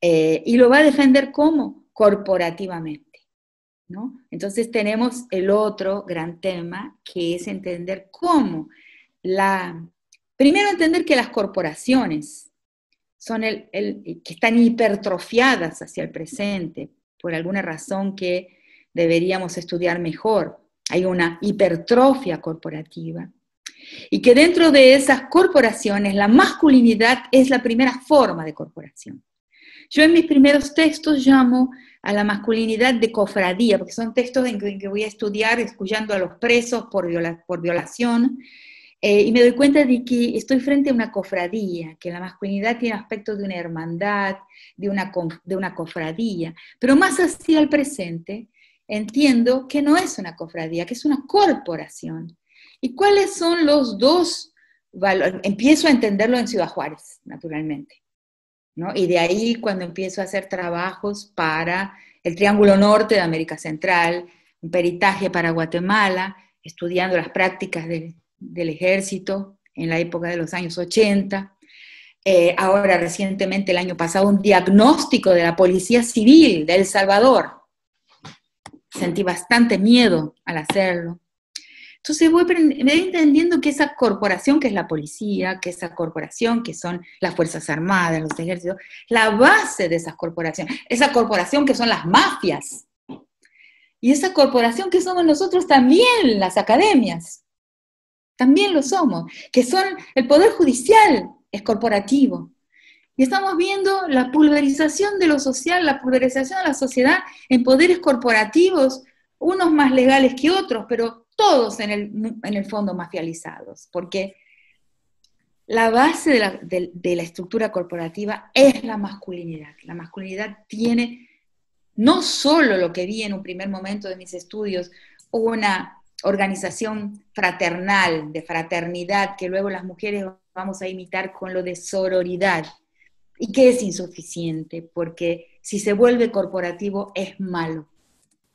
Speaker 3: Eh, y lo va a defender cómo? Corporativamente. Entonces tenemos el otro gran tema, que es entender cómo la... Primero entender que las corporaciones el, que están hipertrofiadas hacia el presente, por alguna razón que deberíamos estudiar mejor. Hay una hipertrofia corporativa. Y que dentro de esas corporaciones la masculinidad es la primera forma de corporación. Yo en mis primeros textos llamo a la masculinidad de cofradía, porque son textos en que voy a estudiar escuchando a los presos por violación, eh, y me doy cuenta de que estoy frente a una cofradía, que la masculinidad tiene aspectos de una hermandad, de una, de una cofradía, pero más hacia el presente entiendo que no es una cofradía, que es una corporación. ¿Y cuáles son los dos valores? Empiezo a entenderlo en Ciudad Juárez, naturalmente. Y de ahí cuando empiezo a hacer trabajos para el Triángulo Norte de América Central, un peritaje para Guatemala, estudiando las prácticas del del ejército en la época de los años 80. Eh, ahora recientemente, el año pasado, un diagnóstico de la Policía Civil de El Salvador. Sentí bastante miedo al hacerlo. Entonces voy, voy entendiendo que esa corporación que es la policía, que esa corporación que son las Fuerzas Armadas, los ejércitos, la base de esas corporaciones, esa corporación que son las mafias, y esa corporación que somos nosotros también, las academias también lo somos, que son el poder judicial, es corporativo. Y estamos viendo la pulverización de lo social, la pulverización de la sociedad en poderes corporativos, unos más legales que otros, pero todos en el, fondo mafializados, porque la base de la, de la estructura corporativa es la masculinidad. La masculinidad tiene no solo lo que vi en un primer momento de mis estudios, una organización fraternal, de fraternidad, que luego las mujeres vamos a imitar con lo de sororidad, y que es insuficiente, porque si se vuelve corporativo es malo.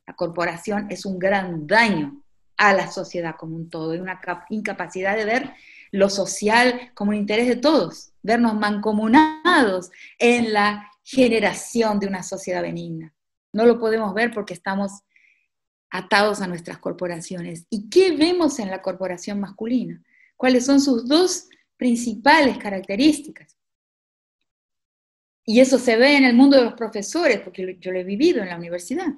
Speaker 3: La corporación es un gran daño a la sociedad como un todo, y una incapacidad de ver lo social como un interés de todos, vernos mancomunados en la generación de una sociedad benigna. No lo podemos ver porque estamos atados a nuestras corporaciones. ¿Y qué vemos en la corporación masculina? ¿Cuáles son sus dos principales características? Y eso se ve en el mundo de los profesores, porque yo lo he vivido en la universidad.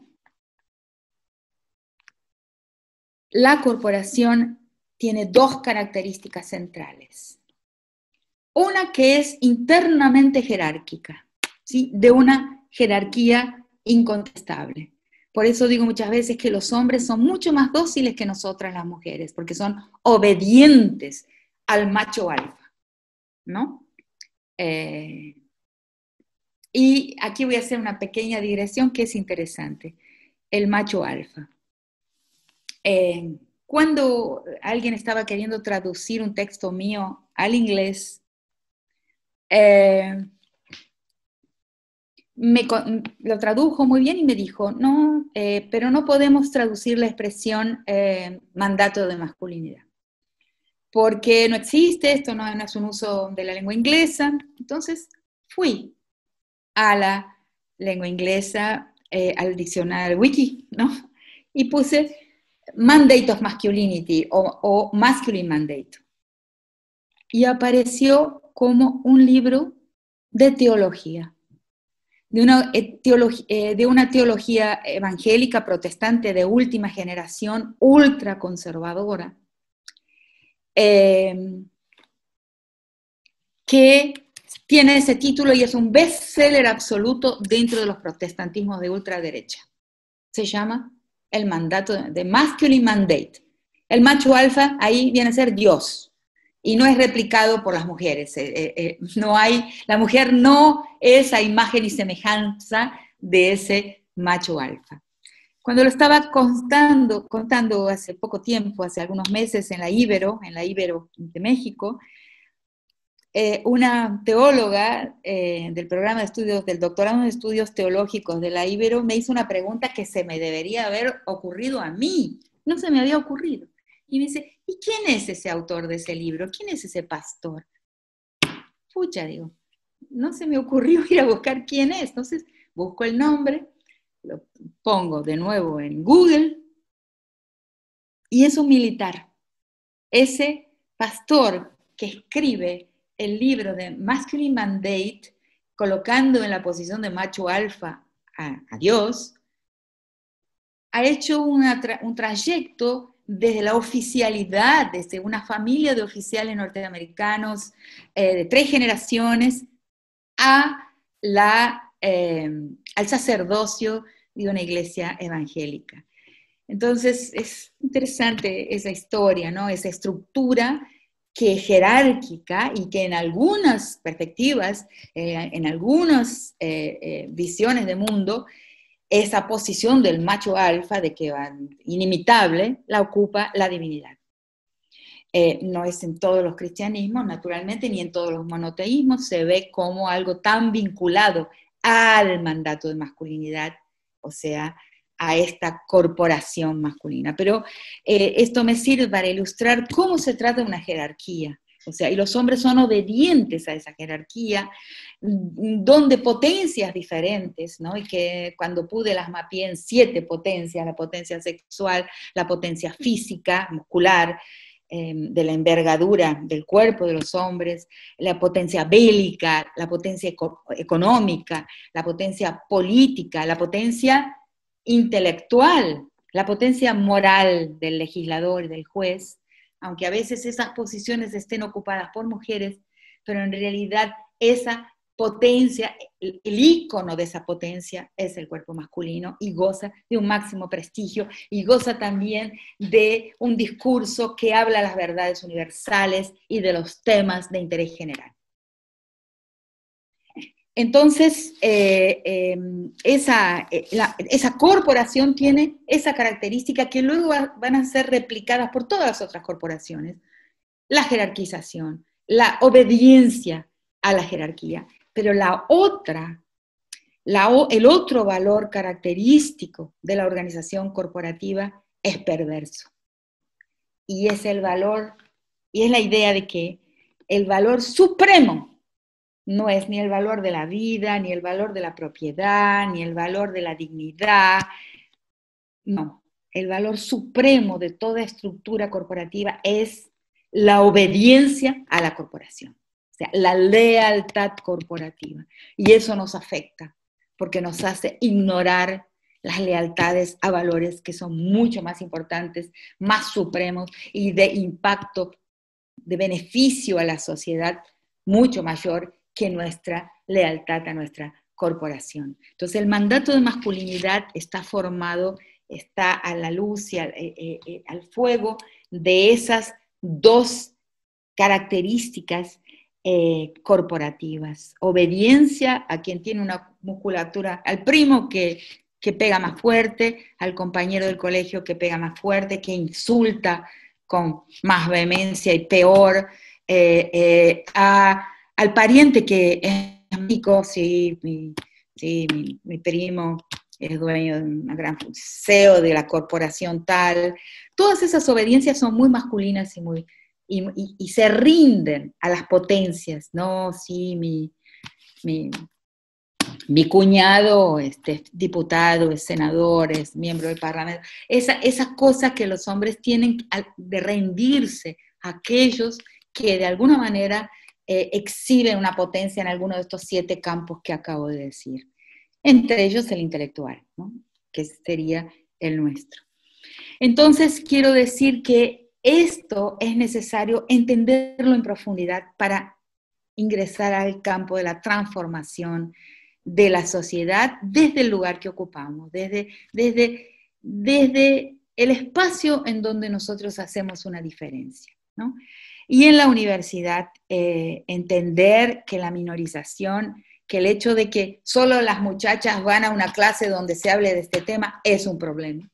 Speaker 3: La corporación tiene dos características centrales. Una que es internamente jerárquica, ¿sí? de una jerarquía incontestable. Por eso digo muchas veces que los hombres son mucho más dóciles que nosotras las mujeres, porque son obedientes al macho alfa, ¿no? Eh, y aquí voy a hacer una pequeña digresión que es interesante. El macho alfa. Eh, cuando alguien estaba queriendo traducir un texto mío al inglés, eh, me, mm, lo tradujo muy bien y me dijo, no, eh, pero no podemos traducir la expresión eh, mandato de masculinidad, porque no existe, esto no, es un uso de la lengua inglesa. Entonces fui a la lengua inglesa, eh, al diccionario, wiki, ¿no? Y puse mandate of masculinity o, o masculine mandate. Y apareció como un libro de teología e, eh, de una, teología, evangélica protestante de última generación, ultra conservadora, em, que tiene ese título y es un bestseller absoluto dentro de los protestantismos de ultraderecha. Se llama El mandato de masculine mandate. El macho alfa ahí viene a ser Dios y no es replicado por las mujeres. Eh, eh, eh, no hay, la mujer no es a imagen y semejanza de ese macho alfa. Cuando lo estaba contando, contando hace poco tiempo, hace algunos meses en la Ibero, en la Ibero de México, una teóloga del programa de estudios, del doctorado en estudios teológicos de la Ibero, me hizo una pregunta que se me debería haber ocurrido a mí. No se me había ocurrido. Y me dice, ¿Y quién es ese autor de ese libro? ¿Quién es ese pastor? Pucha, digo, no se me ocurrió [LAUGHS] ir a buscar quién es. Entonces busco el nombre, lo pongo de nuevo en Google y es un militar. Ese pastor que escribe el libro de Masculine Mandate, colocando en la posición de macho alfa a, Dios, ha hecho un trayecto desde la oficialidad, desde una familia de oficiales norteamericanos eh, de tres generaciones, a eh, al sacerdocio de una iglesia evangélica. Entonces, es interesante esa historia, ¿no? esa estructura que es jerárquica y que en algunas perspectivas, eh, en algunas visiones de mundo, esa posición del macho alfa, de que van inimitable, la ocupa la divinidad. Eh, no es en todos los cristianismos, naturalmente, ni en todos los monoteísmos, se ve como algo tan vinculado al mandato de masculinidad, o sea, a esta corporación masculina. Pero eh, esto me sirve para ilustrar cómo se trata una jerarquía, o sea, y los hombres son obedientes a esa jerarquía, donde potencias diferentes, ¿no? Y que cuando pude las mapeé en siete potencias, la potencia sexual, la potencia física, muscular, em, de la envergadura del cuerpo de los hombres, la potencia bélica, la potencia económica, la potencia política, la potencia intelectual, la potencia moral del legislador y del juez, aunque a veces esas posiciones estén ocupadas por mujeres, pero en realidad esa potencia, el, icono ícono de esa potencia es el cuerpo masculino y goza de un máximo prestigio y goza también de un discurso que habla las verdades universales y de los temas de interés general. Entonces, eh, em, eh, esa, corporación tiene esa característica que luego van a ser replicadas por todas las otras corporaciones. La jerarquización, la obediencia a la jerarquía. Pero la otra, el otro valor característico de la organización corporativa es perverso. Y es el valor, y es la idea de que el valor supremo no es ni el valor de la vida, ni el valor de la propiedad, ni el valor de la dignidad. No, el valor supremo de toda estructura corporativa es la obediencia a la corporación, o sea, la lealtad corporativa. Y eso nos afecta porque nos hace ignorar las lealtades a valores que son mucho más importantes, más supremos y de impacto, de beneficio a la sociedad mucho mayor que nuestra lealtad a nuestra corporación. Entonces, el mandato de masculinidad está formado, está a la luz y al, eh, eh, eh, fuego de esas dos características corporativas. Obediencia a quien tiene una musculatura, al primo que, que pega más fuerte, al compañero del colegio que pega más fuerte, que insulta con más vehemencia y peor, a al pariente que es amigo, sí, mi, primo es dueño de una gran CEO de la corporación tal. Todas esas obediencias son muy masculinas y muy y, se rinden a las potencias, ¿no? Sí, mi, mi, cuñado este, diputado, es senador, es miembro del Parlamento. Esas esa cosa que los hombres tienen de rendirse a aquellos que de alguna manera eh, una potencia en alguno de estos siete campos que acabo de decir. Entre ellos el intelectual, que sería el nuestro. Entonces, quiero decir que esto es necesario entenderlo en profundidad para ingresar al campo de la transformación de la sociedad desde el lugar que ocupamos, desde, desde, desde el espacio en donde nosotros hacemos una diferencia. ¿no? Y en la universidad, eh, entender que la minorización, que el hecho de que solo las muchachas van a una clase donde se hable de este tema es un problema.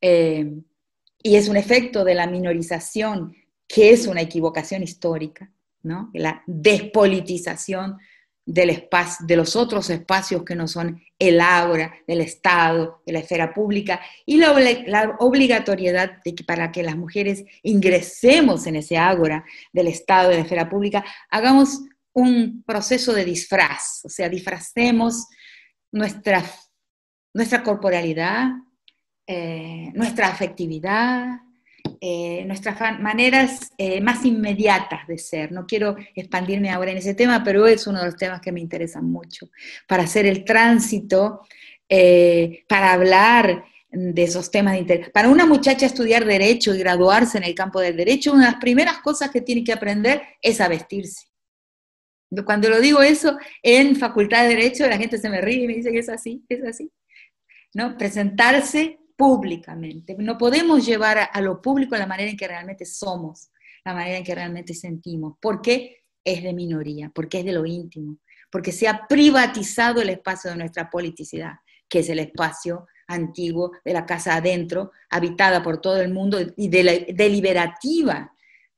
Speaker 3: Eh, y es un efecto de la minorización, que es una equivocación histórica, ¿no? la despolitización del espacio, de los otros espacios que no son el aura, del Estado, de la esfera pública, y la, obligatoriedad de que para que las mujeres ingresemos en ese ágora del Estado, de la esfera pública, hagamos un proceso de disfraz, o sea, disfracemos nuestra, nuestra corporalidad, eh, nuestra afectividad, eh, nuestras maneras eh, más inmediatas de ser. No quiero expandirme ahora en ese tema, pero es uno de los temas que me interesan mucho, para hacer el tránsito, eh, para hablar de esos temas de interés. Para una muchacha estudiar derecho y graduarse en el campo del derecho, una de las primeras cosas que tiene que aprender es a vestirse. Cuando lo digo eso en Facultad de Derecho, la gente se me ríe y me dice que es así, es así. ¿No? Presentarse públicamente. No podemos llevar a, lo público la manera en que realmente somos, la manera en que realmente sentimos, porque es de minoría, porque es de lo íntimo, porque se ha privatizado el espacio de nuestra politicidad, que es el espacio antiguo de la casa adentro, habitada por todo el mundo y de la, deliberativa,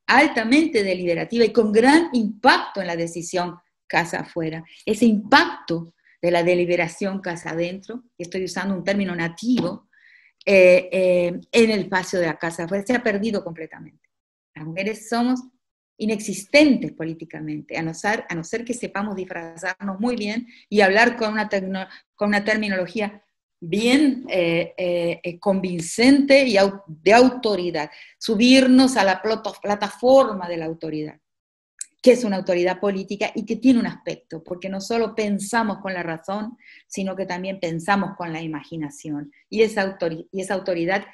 Speaker 3: altamente deliberativa y con gran impacto en la decisión casa afuera. Ese impacto de la deliberación casa adentro, estoy usando un término nativo, eh, eh, en el espacio de la casa. Pues se ha perdido completamente. Las mujeres somos inexistentes políticamente, a no, ser, a no ser que sepamos disfrazarnos muy bien y hablar con una, con una terminología bien eh, convincente y de autoridad, subirnos a la plataforma de la autoridad que es una autoridad política y que tiene un aspecto, porque no solo pensamos con la razón, sino que también pensamos con la imaginación. Y esa, autoridad,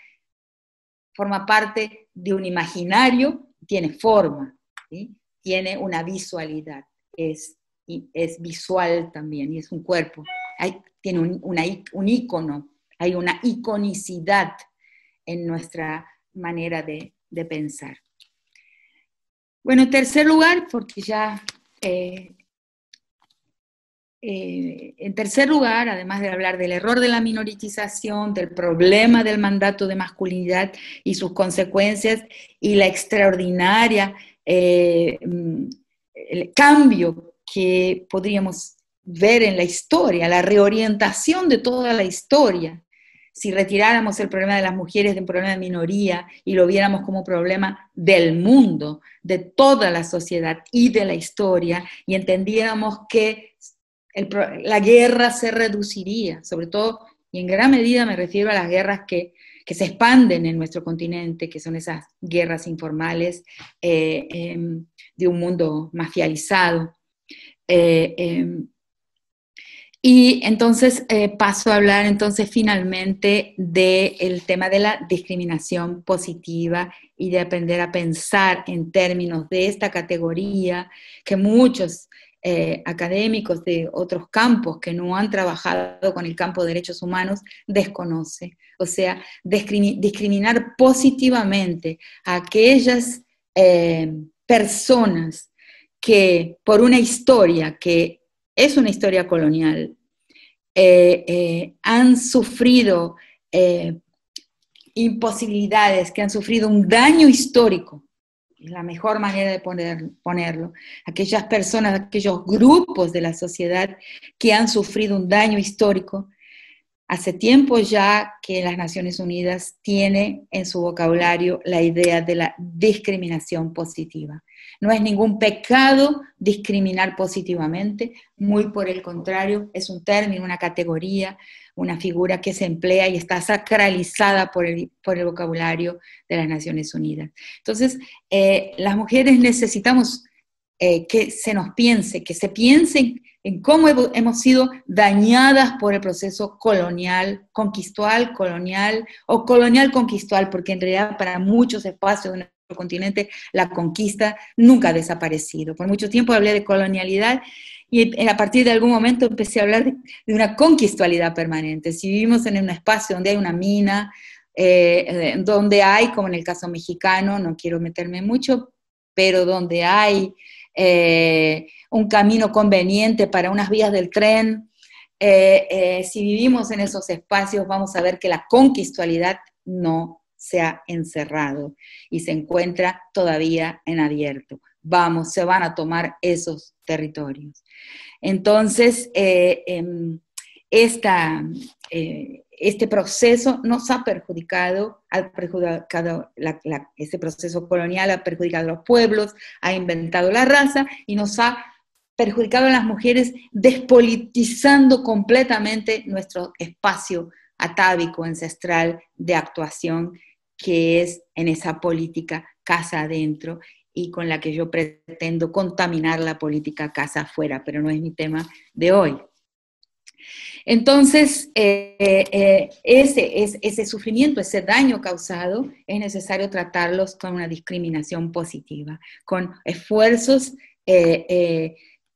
Speaker 3: forma parte de un imaginario, tiene forma, tiene una visualidad, es, visual también y es un cuerpo, tiene un, una, ícono, hay una iconicidad en nuestra manera de pensar. Bueno, en tercer lugar, porque ya... Eh, eh, en tercer lugar, además de hablar del error de la minoritización, del problema del mandato de masculinidad y sus consecuencias y la extraordinaria eh, el cambio que podríamos ver en la historia, la reorientación de toda la historia si retiráramos el problema de las mujeres de un problema de minoría y lo viéramos como un problema del mundo, de toda la sociedad y de la historia, y entendiéramos que la guerra se reduciría, sobre todo, y en gran medida me refiero a las guerras que, se expanden en nuestro continente, que son esas guerras informales eh, em, de un mundo mafializado. Eh, em, y entonces eh, paso a hablar entonces finalmente del tema de la discriminación positiva y de aprender a pensar en términos de esta categoría que muchos eh, académicos de otros campos que no han trabajado con el campo de derechos humanos desconoce. O sea, discriminar positivamente a aquellas eh, personas que por una historia que es una historia colonial, eh, eh, han sufrido eh, imposibilidades, que han sufrido un daño histórico, es la mejor manera de ponerlo, aquellas personas, aquellos grupos de la sociedad que han sufrido un daño histórico. Hace tiempo ya que las Naciones Unidas tiene en su vocabulario la idea de la discriminación positiva. No es ningún pecado discriminar positivamente, muy por el contrario, es un término, una categoría, una figura que se emplea y está sacralizada por el, por el vocabulario de las Naciones Unidas. Entonces, eh, las mujeres necesitamos eh, que se nos piense, que se piensen en cómo hemos sido dañadas por el proceso colonial, conquistual, colonial o colonial conquistual, porque en realidad para muchos espacios de continente, la conquista nunca ha desaparecido. Por mucho tiempo hablé de colonialidad y a partir de algún momento empecé a hablar de, una conquistualidad permanente. Si vivimos en un espacio donde hay una mina, eh, eh, donde hay, como en el caso mexicano, no quiero meterme mucho, pero donde hay eh, un camino conveniente para unas vías del tren, si vivimos en esos espacios vamos a ver que la conquistualidad no se ha encerrado y se encuentra todavía en abierto. Vamos, se van a tomar esos territorios. Entonces, eh, em, eh, este proceso nos ha perjudicado, ha perjudicado este proceso colonial ha perjudicado a los pueblos, ha inventado la raza y nos ha perjudicado a las mujeres despolitizando completamente nuestro espacio atávico, ancestral de actuación que es en esa política casa adentro y con la que yo pretendo contaminar la política casa afuera, pero no es mi tema de hoy. Entonces, eh, eh, ese, sufrimiento, ese daño causado, es necesario tratarlos con una discriminación positiva, con esfuerzos eh,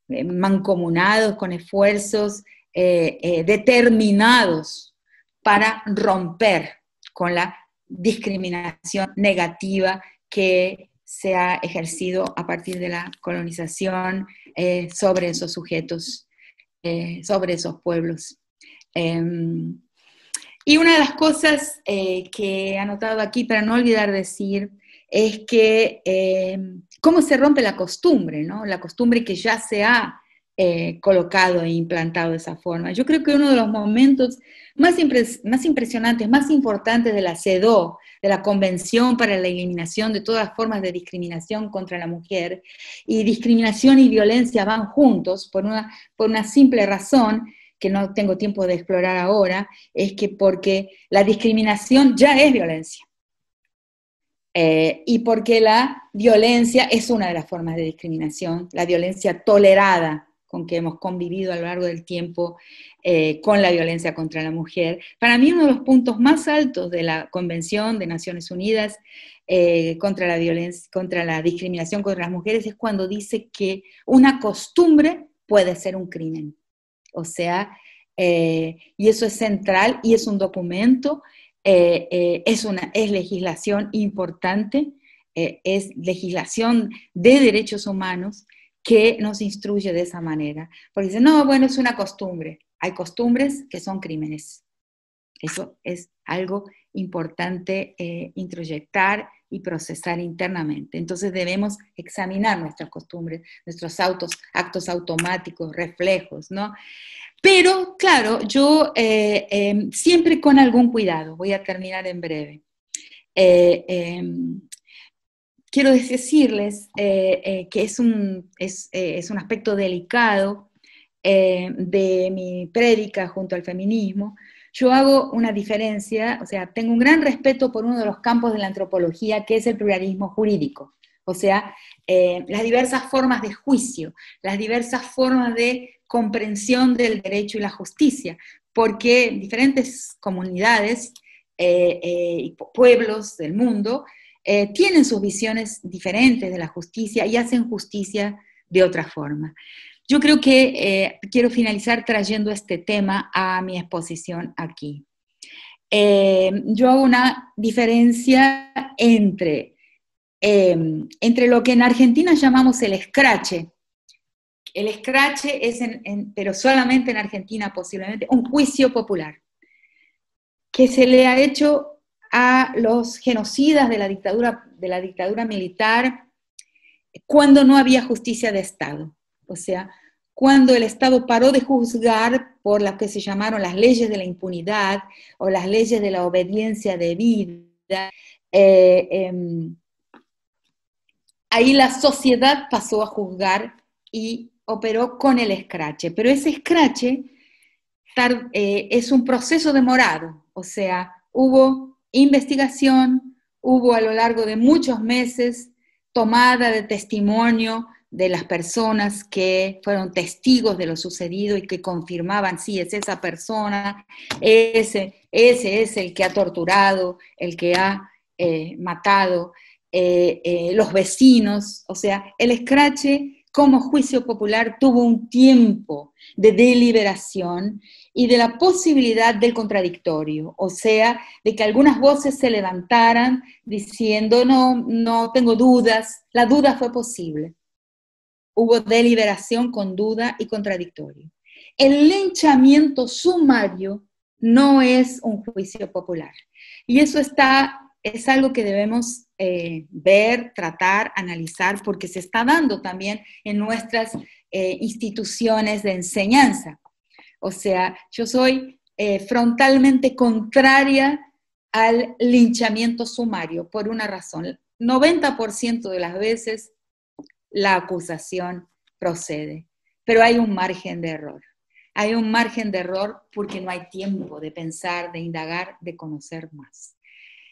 Speaker 3: mancomunados, con esfuerzos determinados para romper con la discriminación negativa que se ha ejercido a partir de la colonización eh, sobre esos sujetos, eh, sobre esos pueblos. Em, y una de las cosas eh, que he anotado aquí para no olvidar decir es que em, cómo se rompe la costumbre, ¿no? la costumbre que ya se ha eh, colocado e implantado de esa forma. Yo creo que uno de los momentos más, impresionantes, más importantes de la CEDO, de la Convención para la Eliminación de todas formas de discriminación contra la mujer, y discriminación y violencia van juntos por una, por una simple razón, que no tengo tiempo de explorar ahora, es que porque la discriminación ya es violencia. Eh, y porque la violencia es una de las formas de discriminación, la violencia tolerada, con que hemos convivido a lo largo del tiempo eh, con la violencia contra la mujer. Para mí uno de los puntos más altos de la Convención de Naciones Unidas eh, contra, la violencia, contra la discriminación contra las mujeres es cuando dice que una costumbre puede ser un crimen. O sea, eh, y eso es central y es un documento, es, una, es legislación importante, es legislación de derechos humanos que nos instruye de esa manera. Porque dice, no, bueno, es una costumbre. Hay costumbres que son crímenes. Eso es algo importante eh, introyectar y procesar internamente. Entonces debemos examinar nuestras costumbres, nuestros autos, actos automáticos, reflejos, ¿no? Pero, claro, yo eh, em, siempre con algún cuidado, voy a terminar en breve. Eh, em, quiero decirles eh, eh, que eh, es un, aspecto delicado de mi prédica junto al feminismo. Yo hago una diferencia, o sea, tengo un gran respeto por uno de los campos de la antropología, que es el pluralismo jurídico. O sea, las diversas formas de juicio, las diversas formas de comprensión del derecho y la justicia, porque diferentes comunidades y pueblos del mundo eh, tienen sus visiones diferentes de la justicia y hacen justicia de otra forma. Yo creo que eh, quiero finalizar trayendo este tema a mi exposición aquí. Eh, yo hago una diferencia entre, em, entre lo que en Argentina llamamos el escrache. El escrache es, pero solamente en Argentina posiblemente, un juicio popular que se le ha hecho a los genocidas de la dictadura, de la dictadura militar cuando no había justicia de Estado. O sea, cuando el Estado paró de juzgar por las que se llamaron las leyes de la impunidad o las leyes de la obediencia debida, eh, em, ahí la sociedad pasó a juzgar y operó con el escrache. Pero ese escrache eh, es un proceso demorado, o sea, hubo investigación, hubo a lo largo de muchos meses tomada de testimonio de las personas que fueron testigos de lo sucedido y que confirmaban, sí, es esa persona, ese, ese es el que ha torturado, el que ha eh, matado, eh, eh, los vecinos, o sea, el escrache como juicio popular tuvo un tiempo de deliberación y de la posibilidad del contradictorio, o sea, de que algunas voces se levantaran diciendo, no, no tengo dudas, la duda fue posible. Hubo deliberación con duda y contradictorio. El linchamiento sumario no es un juicio popular. Y eso está, es algo que debemos eh, ver, tratar, analizar, porque se está dando también en nuestras eh, instituciones de enseñanza. O sea, yo soy eh, frontalmente contraria al linchamiento sumario por una razón. 90% de las veces la acusación procede, pero hay un margen de error. Hay un margen de error porque no hay tiempo de pensar, de indagar, de conocer más.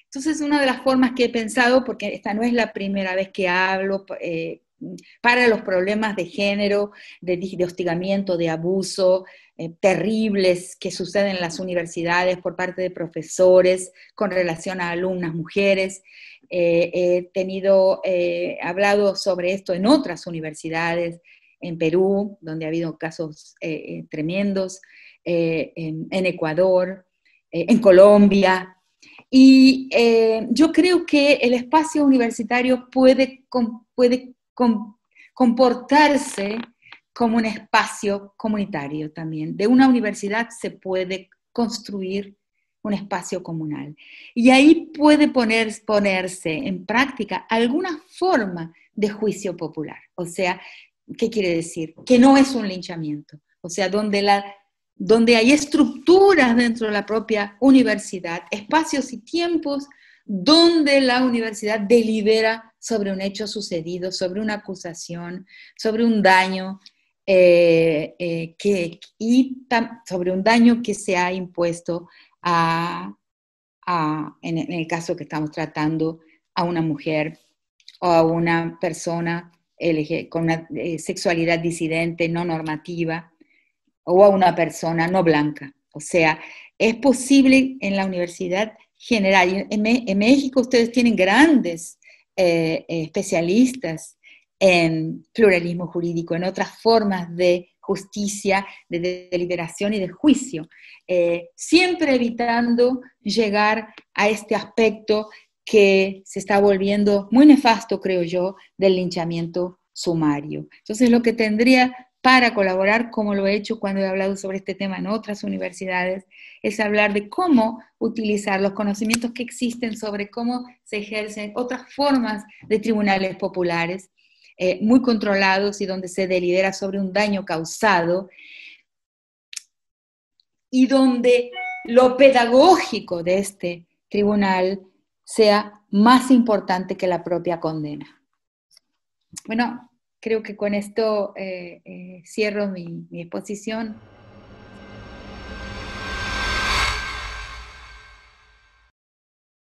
Speaker 3: Entonces, una de las formas que he pensado, porque esta no es la primera vez que hablo eh, para los problemas de género, de, hostigamiento, de abuso, eh, terribles que suceden en las universidades por parte de profesores con relación a alumnas mujeres. Eh, he tenido, eh, hablado sobre esto en otras universidades, en Perú, donde ha habido casos tremendos, en, Ecuador, en Colombia. Y yo creo que el espacio universitario puede, puede comportarse como un espacio comunitario también. De una universidad se puede construir un espacio comunal. Y ahí puede ponerse en práctica alguna forma de juicio popular. O sea, ¿qué quiere decir? Que no es un linchamiento. O sea, donde, donde hay estructuras dentro de la propia universidad, espacios y tiempos donde la universidad delibera sobre un hecho sucedido, sobre una acusación, sobre un daño eh, eh, que, sobre un daño que se ha impuesto a, en, el caso que estamos tratando, a una mujer o a una persona con una eh, sexualidad disidente, no normativa, o a una persona no blanca. O sea, es posible en la universidad general. En, México ustedes tienen grandes eh, eh, especialistas en pluralismo jurídico, en otras formas de justicia, de deliberación y de juicio, eh, siempre evitando llegar a este aspecto que se está volviendo muy nefasto, creo yo, del linchamiento sumario. Entonces, lo que tendría para colaborar, como lo he hecho cuando he hablado sobre este tema en otras universidades, es hablar de cómo utilizar los conocimientos que existen sobre cómo se ejercen otras formas de tribunales populares, eh, muy controlados y donde se delibera sobre un daño causado, y donde lo pedagógico de este tribunal sea más importante que la propia condena. Bueno, creo que con esto eh, eh, cierro mi, mi exposición.